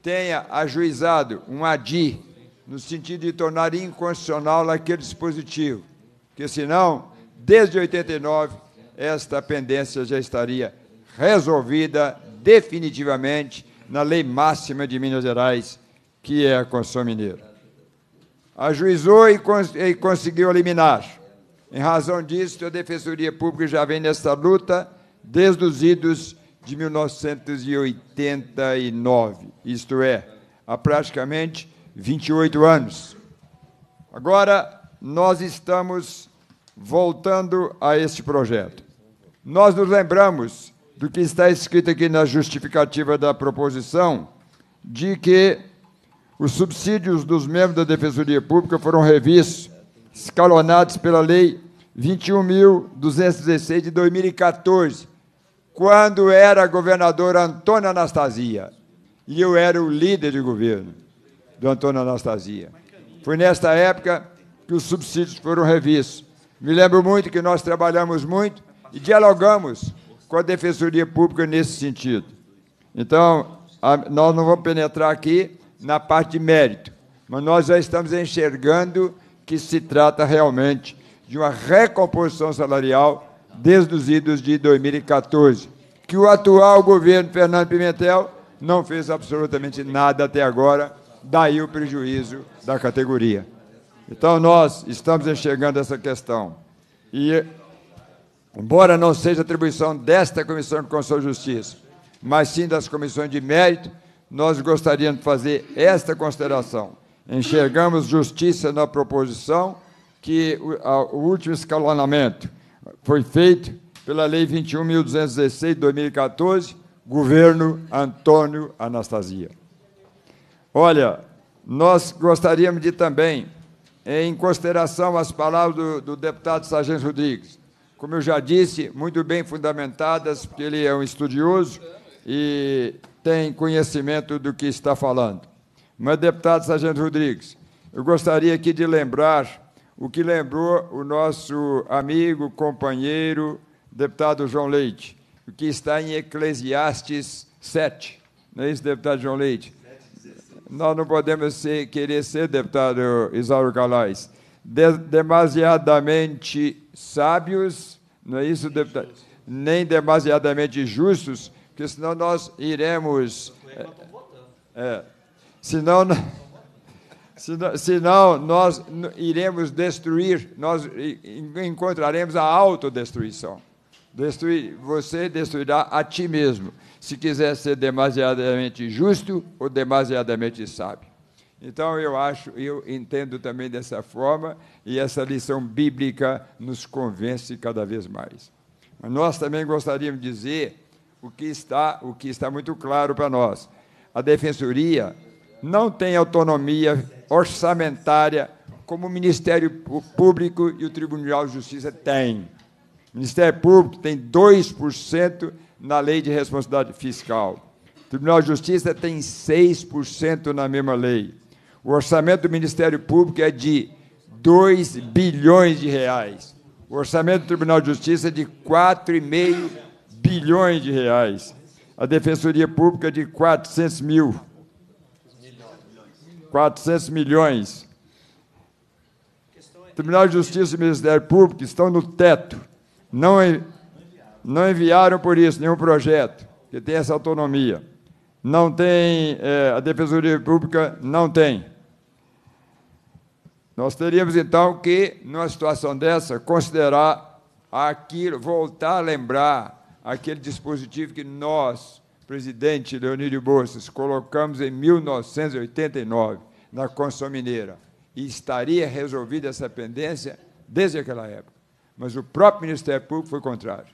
tenha ajuizado um ADI no sentido de tornar inconstitucional aquele dispositivo, porque senão, desde 89, esta pendência já estaria resolvida definitivamente na lei máxima de Minas Gerais, que é a Constituição Mineira. Ajuizou e, cons e conseguiu eliminar. Em razão disso, a Defensoria Pública já vem nesta luta desde os idos de 1989, isto é, há praticamente 28 anos. Agora, nós estamos voltando a este projeto. Nós nos lembramos do que está escrito aqui na justificativa da proposição, de que os subsídios dos membros da Defensoria Pública foram revistos, escalonados pela Lei 21.216 de 2014, quando era governadora Antônia Anastasia, e eu era o líder de governo do Antônio Anastasia. Foi nesta época que os subsídios foram revistos. Me lembro muito que nós trabalhamos muito e dialogamos com a Defensoria Pública nesse sentido. Então, a, nós não vamos penetrar aqui na parte de mérito, mas nós já estamos enxergando que se trata realmente de uma recomposição salarial desde os idos de 2014, que o atual governo Fernando Pimentel não fez absolutamente nada até agora, daí o prejuízo da categoria. Então, nós estamos enxergando essa questão. E embora não seja atribuição desta Comissão de Constituição e Justiça, mas sim das comissões de mérito, nós gostaríamos de fazer esta consideração. Enxergamos justiça na proposição que o, último escalonamento foi feito pela Lei 21.216, de 2014, governo Antônio Anastasia. Olha, nós gostaríamos de também, em consideração às palavras do, do deputado Sargento Rodrigues, como eu já disse, muito bem fundamentadas, porque ele é um estudioso e tem conhecimento do que está falando. Mas, deputado Sargento Rodrigues, eu gostaria aqui de lembrar o que lembrou o nosso amigo, companheiro, deputado João Leite, o que está em Eclesiastes 7. Não é isso, deputado João Leite? Nós não podemos ser, querer ser, deputado Isauro Calais, de, demasiadamente sábios, não é isso, deputado? Nem demasiadamente justos, porque senão nós iremos. É, é senão, [LAUGHS] senão, senão nós iremos destruir, nós encontraremos a autodestruição. Destruir, você destruirá a ti mesmo, se quiser ser demasiadamente justo ou demasiadamente sábio. Então eu acho, eu entendo também dessa forma e essa lição bíblica nos convence cada vez mais. Mas nós também gostaríamos de dizer o que está, o que está muito claro para nós. A defensoria não tem autonomia orçamentária como o Ministério Público e o Tribunal de Justiça têm. O Ministério Público tem 2% na lei de responsabilidade fiscal. O Tribunal de Justiça tem 6% na mesma lei. O orçamento do Ministério Público é de 2 bilhões de reais. O orçamento do Tribunal de Justiça é de 4,5 bilhões de reais. A Defensoria Pública é de 400 mil. 400 milhões. O Tribunal de Justiça e o Ministério Público estão no teto. Não, não enviaram por isso nenhum projeto que tem essa autonomia. Não tem, é, a Defensoria Pública não tem. Nós teríamos então que, numa situação dessa, considerar aquilo, voltar a lembrar aquele dispositivo que nós, presidente de Bolsas, colocamos em 1989 na Constituição Mineira. E estaria resolvida essa pendência desde aquela época. Mas o próprio Ministério Público foi contrário.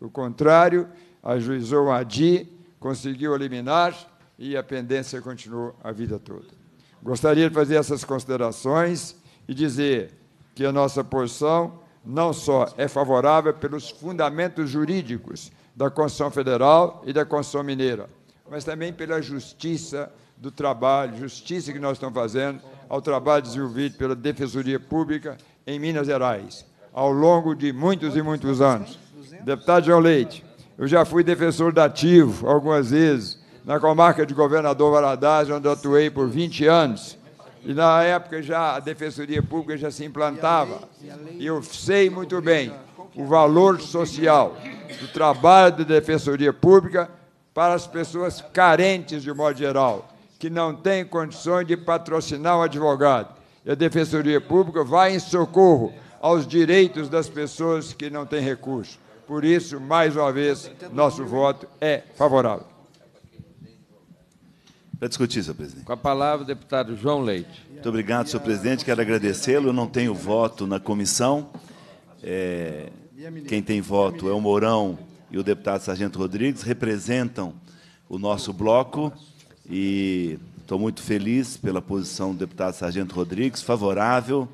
O contrário, ajuizou a DI, conseguiu eliminar e a pendência continuou a vida toda. Gostaria de fazer essas considerações e dizer que a nossa posição não só é favorável pelos fundamentos jurídicos da Constituição Federal e da Constituição Mineira, mas também pela justiça do trabalho, justiça que nós estamos fazendo ao trabalho desenvolvido pela Defensoria Pública em Minas Gerais, ao longo de muitos e muitos anos. Deputado João Leite, eu já fui defensor dativo algumas vezes, na comarca de Governador Valadares, onde atuei por 20 anos. E na época já a Defensoria Pública já se implantava. E eu sei muito bem o valor social do trabalho da Defensoria Pública para as pessoas carentes, de modo geral, que não têm condições de patrocinar um advogado. E a Defensoria Pública vai em socorro aos direitos das pessoas que não têm recurso. Por isso, mais uma vez, nosso voto é favorável. Para discutir, senhor presidente. Com a palavra, o deputado João Leite. Muito obrigado, senhor presidente. Quero agradecê-lo. Eu não tenho voto na comissão. É, quem tem voto é o Mourão e o deputado Sargento Rodrigues, representam o nosso bloco e estou muito feliz pela posição do deputado Sargento Rodrigues, favorável,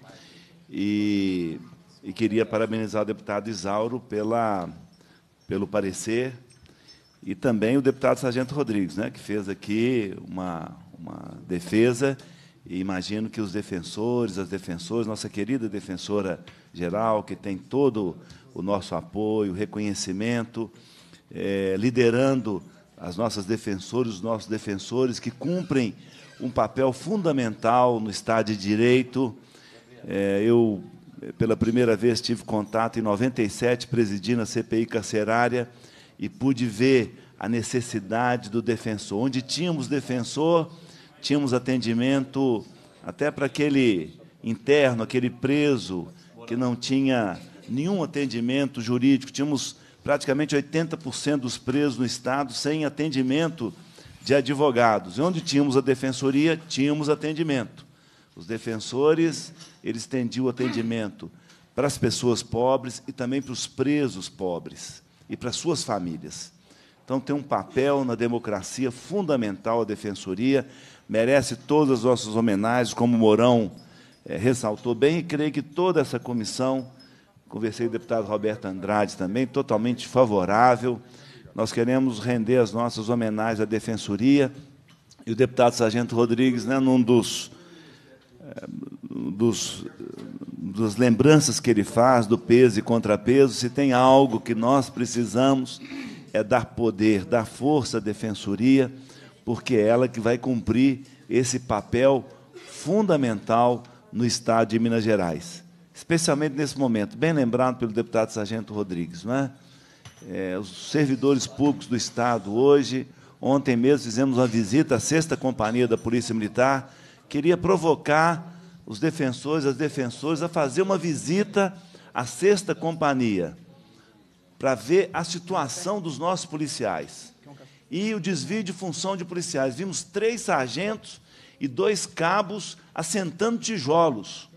e, e queria parabenizar o deputado Isauro pela, pelo parecer e também o deputado Sargento Rodrigues, né, que fez aqui uma, uma defesa, e imagino que os defensores, as defensoras, nossa querida defensora geral, que tem todo o nosso apoio, reconhecimento, é, liderando as nossas defensoras, os nossos defensores, que cumprem um papel fundamental no Estado de Direito. É, eu, pela primeira vez, tive contato em 97, presidindo a CPI carcerária, e pude ver a necessidade do defensor. Onde tínhamos defensor, tínhamos atendimento até para aquele interno, aquele preso que não tinha nenhum atendimento jurídico. Tínhamos praticamente 80% dos presos no Estado sem atendimento de advogados. E onde tínhamos a defensoria, tínhamos atendimento. Os defensores, eles tendiam o atendimento para as pessoas pobres e também para os presos pobres e para suas famílias. Então tem um papel na democracia fundamental a defensoria, merece todas as nossas homenagens, como Mourão é, ressaltou bem, e creio que toda essa comissão, conversei com o deputado Roberto Andrade também, totalmente favorável. Nós queremos render as nossas homenagens à defensoria. E o deputado Sargento Rodrigues, né, num dos, é, dos das lembranças que ele faz do peso e contrapeso, se tem algo que nós precisamos é dar poder, dar força à defensoria, porque é ela que vai cumprir esse papel fundamental no Estado de Minas Gerais, especialmente nesse momento, bem lembrado pelo deputado Sargento Rodrigues. Não é? É, os servidores públicos do Estado hoje, ontem mesmo fizemos uma visita à sexta companhia da Polícia Militar, queria provocar os defensores, as defensoras, a fazer uma visita à sexta companhia para ver a situação dos nossos policiais e o desvio de função de policiais. Vimos três sargentos e dois cabos assentando tijolos.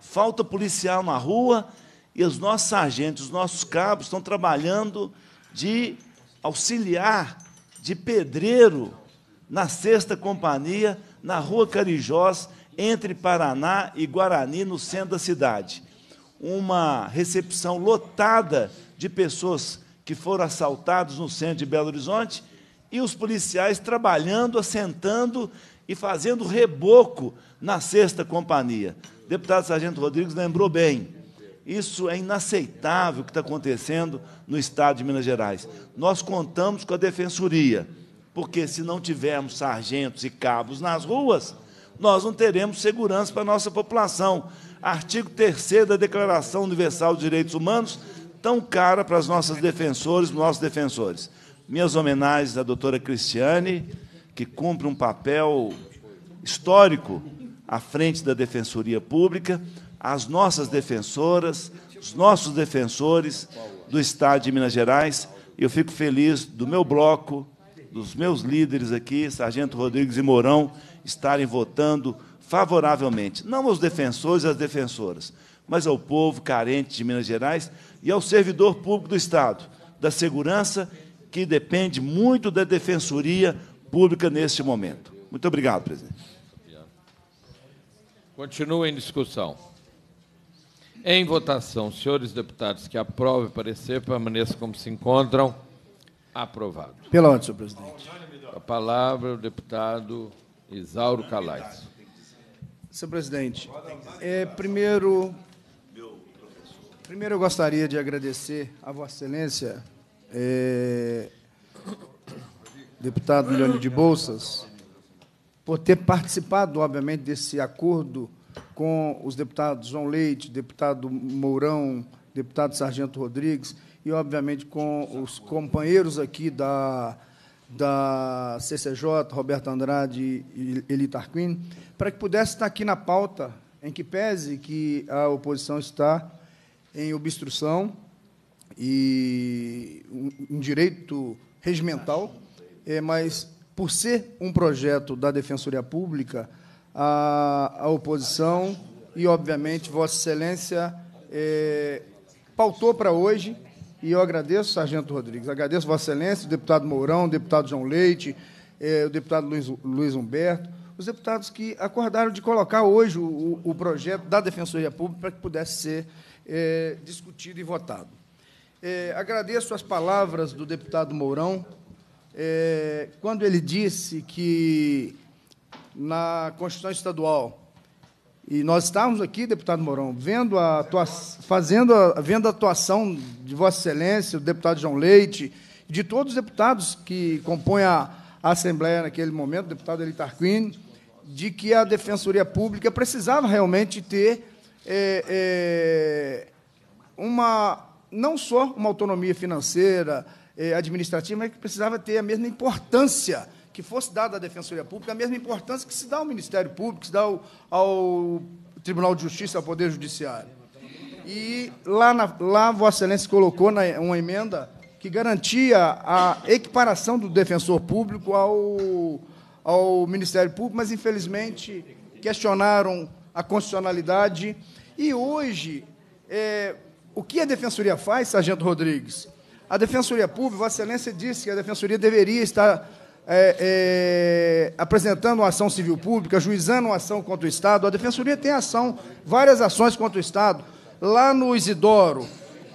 Falta policial na rua e os nossos sargentos, os nossos cabos estão trabalhando de auxiliar, de pedreiro na sexta companhia, na rua Carijós, entre Paraná e Guarani, no centro da cidade. Uma recepção lotada de pessoas que foram assaltadas no centro de Belo Horizonte e os policiais trabalhando, assentando e fazendo reboco na sexta companhia. deputado Sargento Rodrigues lembrou bem. Isso é inaceitável o que está acontecendo no Estado de Minas Gerais. Nós contamos com a Defensoria, porque se não tivermos sargentos e cabos nas ruas, nós não teremos segurança para a nossa população. Artigo 3 da Declaração Universal dos Direitos Humanos, tão cara para os nossos defensores, nossos defensores. Minhas homenagens à doutora Cristiane, que cumpre um papel histórico à frente da Defensoria Pública, às nossas defensoras, os nossos defensores do Estado de Minas Gerais. Eu fico feliz do meu bloco, dos meus líderes aqui, Sargento Rodrigues e Mourão, estarem votando favoravelmente, não aos defensores e às defensoras, mas ao povo carente de Minas Gerais e ao servidor público do Estado, da segurança que depende muito da defensoria pública neste momento. Muito obrigado, presidente. Continua em discussão. Em votação, senhores deputados que aprovem o parecer, permaneçam como se encontram. Aprovado. Pela ordem, senhor presidente. A palavra, o deputado Isauro Calais. Senhor presidente, é, primeiro, primeiro eu gostaria de agradecer a Vossa Excelência, é, deputado Milhone de Bolsas, por ter participado, obviamente, desse acordo com os deputados João Leite, deputado Mourão, deputado Sargento Rodrigues e, obviamente, com os companheiros aqui da da CCJ, Roberto Andrade e Eli Tarquin, para que pudesse estar aqui na pauta, em que pese que a oposição está em obstrução e um, direito regimental, é, mas por ser um projeto da Defensoria Pública, a, a oposição e, obviamente, Vossa Excelência é, pautou para hoje e eu agradeço, Sargento Rodrigues, agradeço Vossa Excelência, o deputado Mourão, o deputado João Leite, eh, o deputado Luiz, Luiz, Humberto, os deputados que acordaram de colocar hoje o, o projeto da Defensoria Pública para que pudesse ser eh, discutido e votado. Eh, agradeço as palavras do deputado Mourão, eh, quando ele disse que na Constituição Estadual e nós estávamos aqui, deputado Mourão, vendo a, atua... fazendo a... vendo a atuação de Vossa Excelência, o deputado João Leite, de todos os deputados que compõem a, Assembleia naquele momento, o deputado Eli Tarquini, de que a Defensoria Pública precisava realmente ter é, é, uma, não só uma autonomia financeira, é, administrativa, mas que precisava ter a mesma importância que fosse dada à Defensoria Pública a mesma importância que se dá ao Ministério Público, que se dá ao, ao Tribunal de Justiça, ao Poder Judiciário. E lá, na, lá Vossa Excelência colocou na, uma emenda que garantia a equiparação do defensor público ao, ao Ministério Público, mas, infelizmente, questionaram a constitucionalidade. E hoje, é, o que a Defensoria faz, Sargento Rodrigues? A Defensoria Pública, Vossa Excelência disse que a Defensoria deveria estar é, é, apresentando uma ação civil pública, juizando uma ação contra o Estado. A Defensoria tem ação, várias ações contra o Estado. Lá no Isidoro,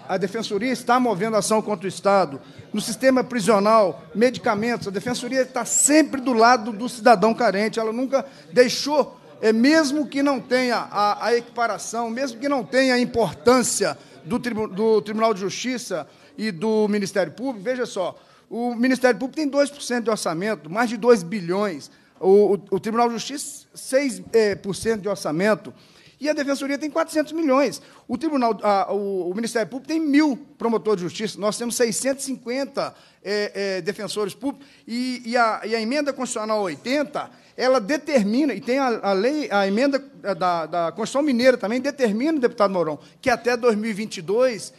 a Defensoria está movendo ação contra o Estado. No sistema prisional, medicamentos, a Defensoria está sempre do lado do cidadão carente. Ela nunca deixou, é, mesmo que não tenha a, a equiparação, mesmo que não tenha a importância do, tribu, do Tribunal de Justiça e do Ministério Público, veja só, o Ministério Público tem 2% de orçamento, mais de 2 bilhões. O, o, o Tribunal de Justiça, 6% eh, por cento de orçamento. E a Defensoria tem 400 milhões. O Tribunal, a, o, o, Ministério Público tem mil promotores de justiça. Nós temos 650 é, é, defensores públicos. E, e, a, e, a, emenda constitucional 80, ela determina, e tem a, a lei, a emenda eh, da, da Constituição Mineira também determina, deputado Mourão, que até 2022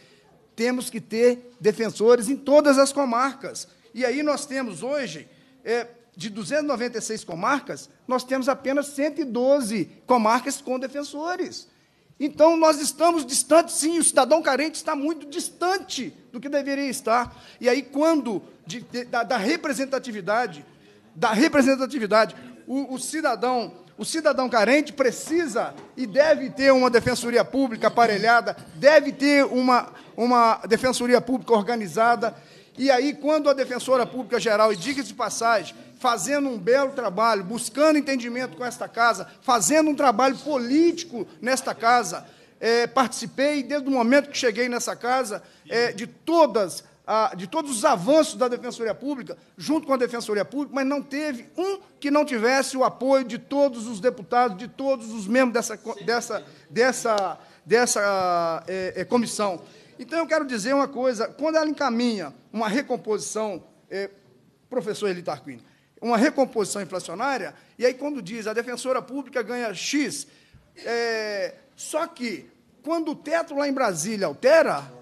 temos que ter defensores em todas as comarcas. E aí nós temos hoje, é, de 296 comarcas, nós temos apenas 112 comarcas com defensores. Então, nós estamos distantes, sim, o cidadão carente está muito distante do que deveria estar. E aí, quando de, de, da, da, representatividade, da representatividade, o, o cidadão o cidadão carente precisa e deve ter uma defensoria pública aparelhada, deve ter uma, uma defensoria pública organizada. E aí, quando a defensora pública geral, e diga de passagem, fazendo um belo trabalho, buscando entendimento com esta casa, fazendo um trabalho político nesta casa, é, participei desde o momento que cheguei nessa casa é, de todas de todos os avanços da Defensoria Pública, junto com a Defensoria Pública, mas não teve um que não tivesse o apoio de todos os deputados, de todos os membros dessa, dessa, dessa, dessa é, é, comissão. Então, eu quero dizer uma coisa: quando ela encaminha uma recomposição, é, professor Eli Tarquini, uma recomposição inflacionária, e aí quando diz a defensora pública ganha X, é, só que quando o teto lá em Brasília altera,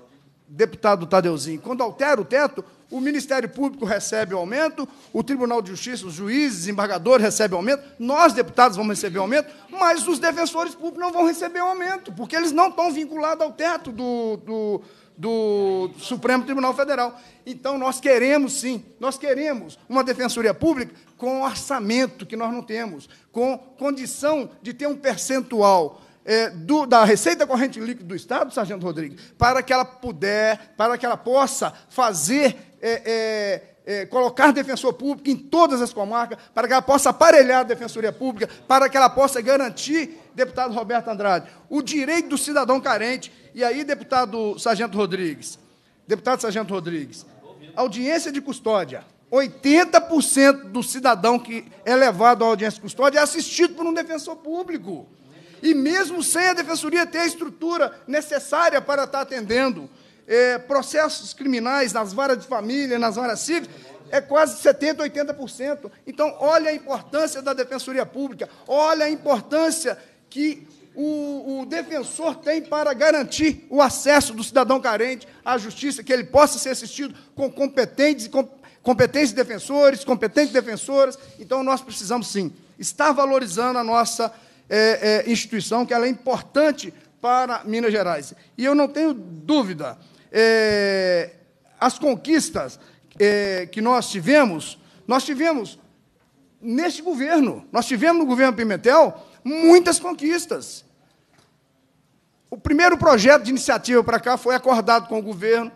deputado Tadeuzinho, quando altera o teto, o Ministério Público recebe o aumento, o Tribunal de Justiça, os juízes, desembargadores recebem aumento, nós, deputados, vamos receber aumento, mas os defensores públicos não vão receber aumento, porque eles não estão vinculados ao teto do, do, do Supremo Tribunal Federal. Então, nós queremos, sim, nós queremos uma defensoria pública com orçamento que nós não temos, com condição de ter um percentual é, do, da receita corrente líquida do Estado, Sargento Rodrigues, para que ela puder, para que ela possa fazer, é, é, é, colocar defensor público em todas as comarcas, para que ela possa aparelhar a defensoria pública, para que ela possa garantir, deputado Roberto Andrade, o direito do cidadão carente. E aí, deputado Sargento Rodrigues, deputado Sargento Rodrigues, audiência de custódia. 80% do cidadão que é levado à audiência de custódia é assistido por um defensor público. E mesmo sem a defensoria ter a estrutura necessária para estar atendendo é, processos criminais nas varas de família, nas varas civis, é quase 70%, 80%. Então, olha a importância da defensoria pública, olha a importância que o, o, defensor tem para garantir o acesso do cidadão carente à justiça, que ele possa ser assistido com competentes, com, competentes defensores, competentes defensoras. Então, nós precisamos, sim, estar valorizando a nossa é, é, instituição que ela é importante para Minas Gerais. E eu não tenho dúvida, é, as conquistas é, que nós tivemos, nós tivemos neste governo, nós tivemos no governo Pimentel muitas conquistas. O primeiro projeto de iniciativa para cá foi acordado com o governo.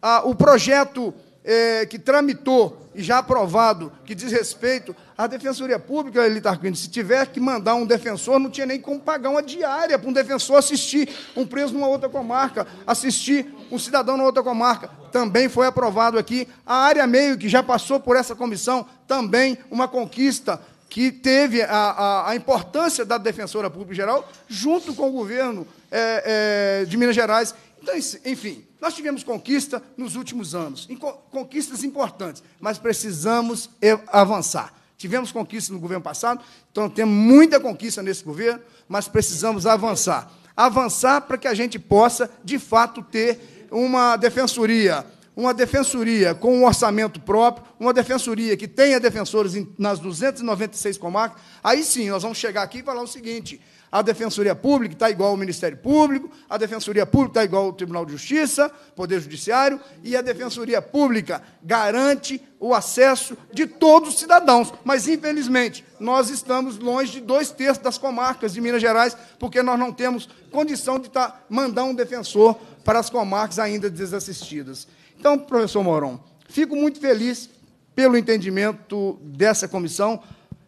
Ah, o projeto é, que tramitou e já aprovado, que diz respeito à Defensoria Pública, ele Tarquini, se tiver que mandar um defensor, não tinha nem como pagar uma diária para um defensor assistir um preso numa outra comarca, assistir um cidadão numa outra comarca. Também foi aprovado aqui. A área meio, que já passou por essa comissão, também uma conquista que teve a, a, a, importância da defensora pública geral junto com o governo é, é, de Minas Gerais então, enfim, nós tivemos conquista nos últimos anos, conquistas importantes, mas precisamos avançar. Tivemos conquista no governo passado, então temos muita conquista nesse governo, mas precisamos avançar. Avançar para que a gente possa, de fato, ter uma defensoria uma defensoria com um orçamento próprio, uma defensoria que tenha defensores nas 296 comarcas, aí sim nós vamos chegar aqui e falar o seguinte: a Defensoria Pública está igual ao Ministério Público, a Defensoria Pública está igual ao Tribunal de Justiça, Poder Judiciário, e a Defensoria Pública garante o acesso de todos os cidadãos. Mas, infelizmente, nós estamos longe de dois terços das comarcas de Minas Gerais, porque nós não temos condição de tá, mandar um defensor para as comarcas ainda desassistidas. Então, professor Moron, fico muito feliz pelo entendimento dessa comissão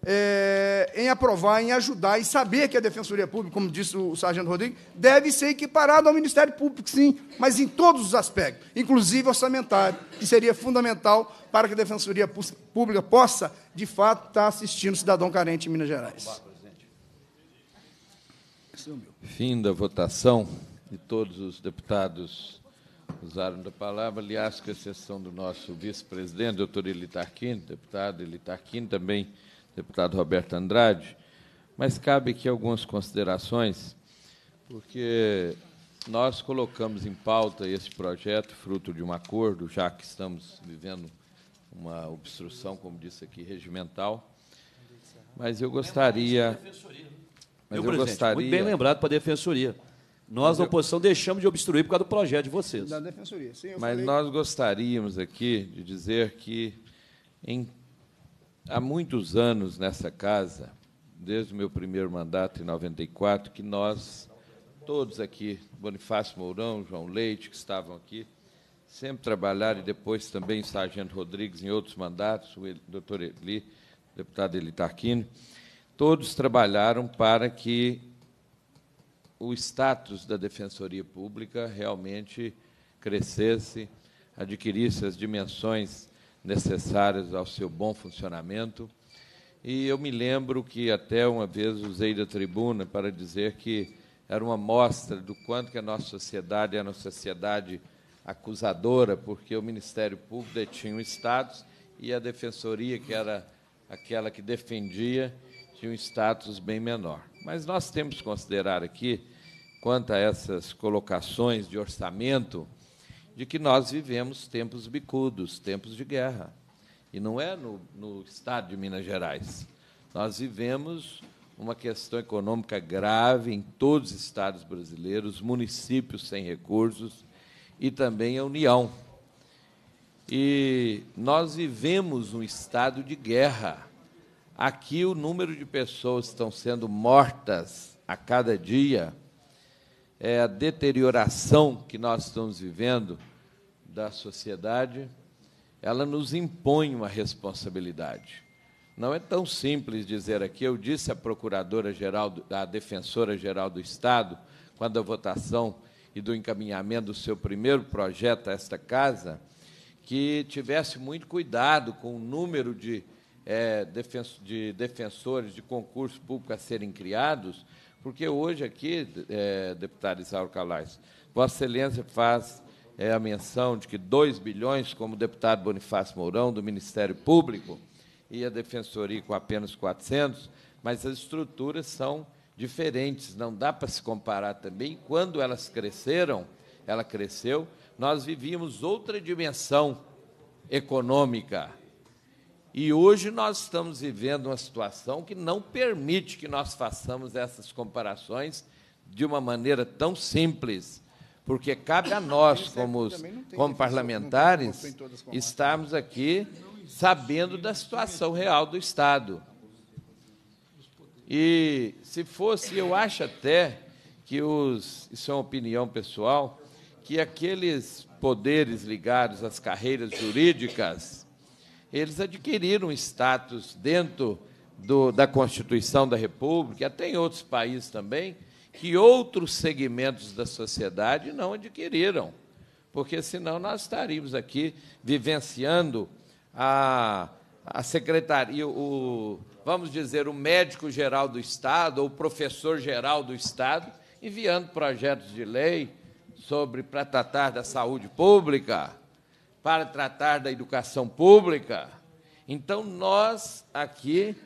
é, em aprovar, em ajudar e saber que a Defensoria Pública, como disse o Sargento Rodrigues, deve ser equiparada ao Ministério Público, sim, mas em todos os aspectos, inclusive orçamentário, que seria fundamental para que a Defensoria Pública possa, de fato, estar assistindo o cidadão carente em Minas Gerais. Fim da votação e todos os deputados usaram da palavra, aliás, com exceção do nosso vice-presidente, doutor Elitarquim, deputado Elitarquim também deputado Roberto Andrade, mas cabe aqui algumas considerações, porque nós colocamos em pauta esse projeto, fruto de um acordo, já que estamos vivendo uma obstrução, como disse aqui, regimental. Mas eu gostaria. Né? Mas eu gostaria. Muito bem lembrado para a defensoria. Nós, da oposição, deixamos de obstruir por causa do projeto de vocês. Da defensoria, sim. Mas nós gostaríamos aqui de dizer que, em Há muitos anos nessa casa, desde o meu primeiro mandato em 94, que nós, todos aqui, Bonifácio Mourão, João Leite, que estavam aqui, sempre trabalharam, e depois também o Sargento Rodrigues em outros mandatos, o doutor Eli, o deputado Eli Tarquini, todos trabalharam para que o status da Defensoria Pública realmente crescesse, adquirisse as dimensões necessárias ao seu bom funcionamento. E eu me lembro que até uma vez usei da tribuna para dizer que era uma mostra do quanto que a nossa sociedade era uma sociedade acusadora, porque o Ministério Público detinha o status e a defensoria, que era aquela que defendia, tinha um status bem menor. Mas nós temos que considerar aqui, quanto a essas colocações de orçamento, de que nós vivemos tempos bicudos, tempos de guerra. E não é no, no estado de Minas Gerais. Nós vivemos uma questão econômica grave em todos os estados brasileiros, municípios sem recursos e também a União. E nós vivemos um estado de guerra. Aqui o número de pessoas que estão sendo mortas a cada dia é a deterioração que nós estamos vivendo da sociedade, ela nos impõe uma responsabilidade. Não é tão simples dizer aqui, eu disse à procuradora-geral, à defensora-geral do Estado, quando a votação e do encaminhamento do seu primeiro projeto a esta casa, que tivesse muito cuidado com o número de, é, eh, defenso, de defensores de concurso público a serem criados, porque hoje aqui, é, deputado Isauro Calais, Vossa Excelência faz é, a menção de que 2 bilhões, como o deputado Bonifácio Mourão, do Ministério Público, e a Defensoria com apenas 400, mas as estruturas são diferentes, não dá para se comparar também. Quando elas cresceram, ela cresceu, nós vivíamos outra dimensão econômica, e hoje nós estamos vivendo uma situação que não permite que nós façamos essas comparações de uma maneira tão simples, porque cabe a nós, é como, como parlamentares, estarmos aqui sabendo da situação real do Estado. E se fosse, eu acho até que os, isso é uma opinião pessoal, que aqueles poderes ligados às carreiras jurídicas eles adquiriram status dentro do, da Constituição da República, até em outros países também, que outros segmentos da sociedade não adquiriram. Porque senão nós estaríamos aqui vivenciando a, a secretaria, o, vamos dizer, o médico geral do Estado ou o professor geral do Estado enviando projetos de lei sobre para tratar da saúde pública para tratar da educação pública. Então, nós aqui,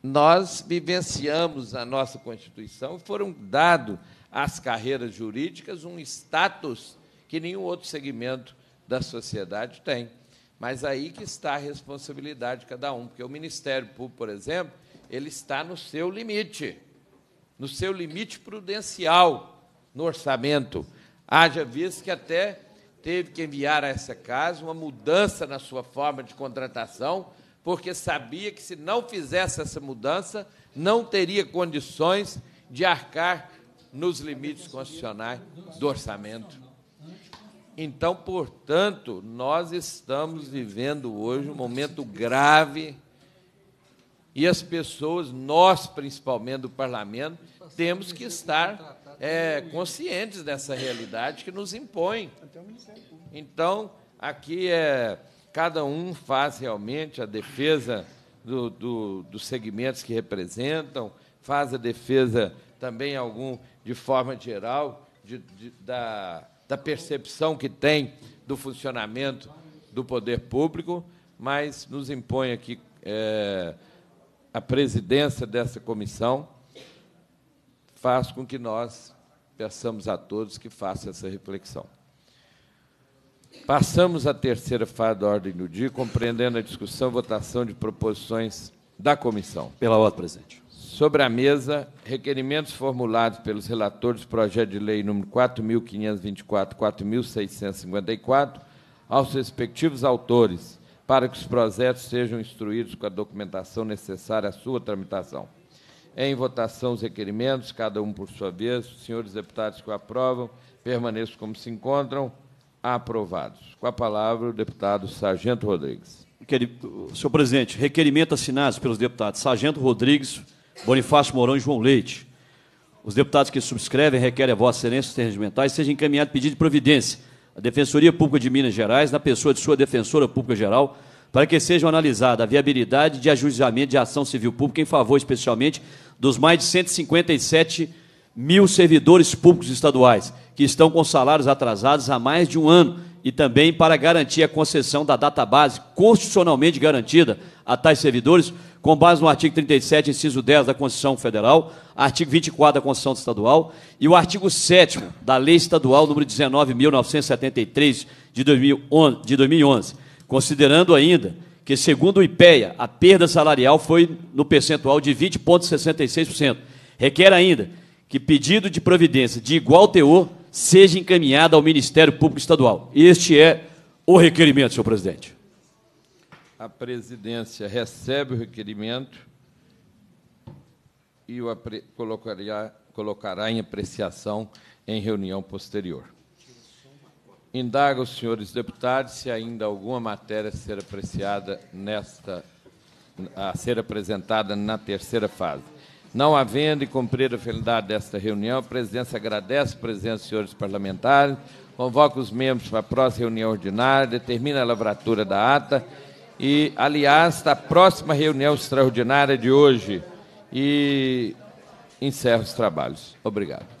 nós vivenciamos a nossa Constituição, foram dado às carreiras jurídicas um status que nenhum outro segmento da sociedade tem. Mas aí que está a responsabilidade de cada um, porque o Ministério Público, por exemplo, ele está no seu limite, no seu limite prudencial no orçamento. Haja visto que até teve que enviar a essa casa uma mudança na sua forma de contratação, porque sabia que se não fizesse essa mudança, não teria condições de arcar nos limites constitucionais do orçamento. Então, portanto, nós estamos vivendo hoje um momento grave e as pessoas, nós principalmente do parlamento, temos que estar é, conscientes dessa realidade que nos impõe. Então, aqui é cada um faz realmente a defesa do, do, dos segmentos que representam, faz a defesa também algum de forma geral de, de, da, da percepção que tem do funcionamento do poder público, mas nos impõe aqui é, a presidência dessa comissão faz com que nós peçamos a todos que façam essa reflexão. Passamos à terceira fase da ordem do dia, compreendendo a discussão e votação de proposições da comissão. Pela ordem, presidente. Sobre a mesa, requerimentos formulados pelos relatores do projeto de lei número 4.524 4.654 aos respectivos autores, para que os projetos sejam instruídos com a documentação necessária à sua tramitação. Em votação os requerimentos, cada um por sua vez. Os senhores deputados que o aprovam, permaneçam como se encontram. Aprovados. Com a palavra, o deputado Sargento Rodrigues. Senhor presidente, requerimento assinado pelos deputados Sargento Rodrigues, Bonifácio Mourão e João Leite. Os deputados que subscrevem requerem a Vossa Excelência os regimentais seja encaminhado pedido de providência à Defensoria Pública de Minas Gerais, na pessoa de sua Defensora Pública Geral, para que seja analisada a viabilidade de ajuizamento de ação civil pública em favor, especialmente, dos mais de 157 mil servidores públicos estaduais que estão com salários atrasados há mais de um ano e também para garantir a concessão da data base constitucionalmente garantida a tais servidores, com base no artigo 37, inciso 10 da Constituição Federal, artigo 24 da Constituição Estadual e o artigo 7 da Lei Estadual número 19.973 de 2011, considerando ainda que, segundo o IPEA, a perda salarial foi no percentual de 20,66%. Requer ainda que pedido de providência de igual teor seja encaminhado ao Ministério Público Estadual. Este é o requerimento, senhor presidente. A presidência recebe o requerimento e o colocará em apreciação em reunião posterior. Indago senhores deputados se ainda alguma matéria ser apreciada nesta a ser apresentada na terceira fase. Não havendo e cumprida a finalidade desta reunião, a presidência agradece a presença dos senhores parlamentares, convoca os membros para a próxima reunião ordinária, determina a lavratura da ata e, aliás, da próxima reunião extraordinária de hoje e encerra os trabalhos. Obrigado.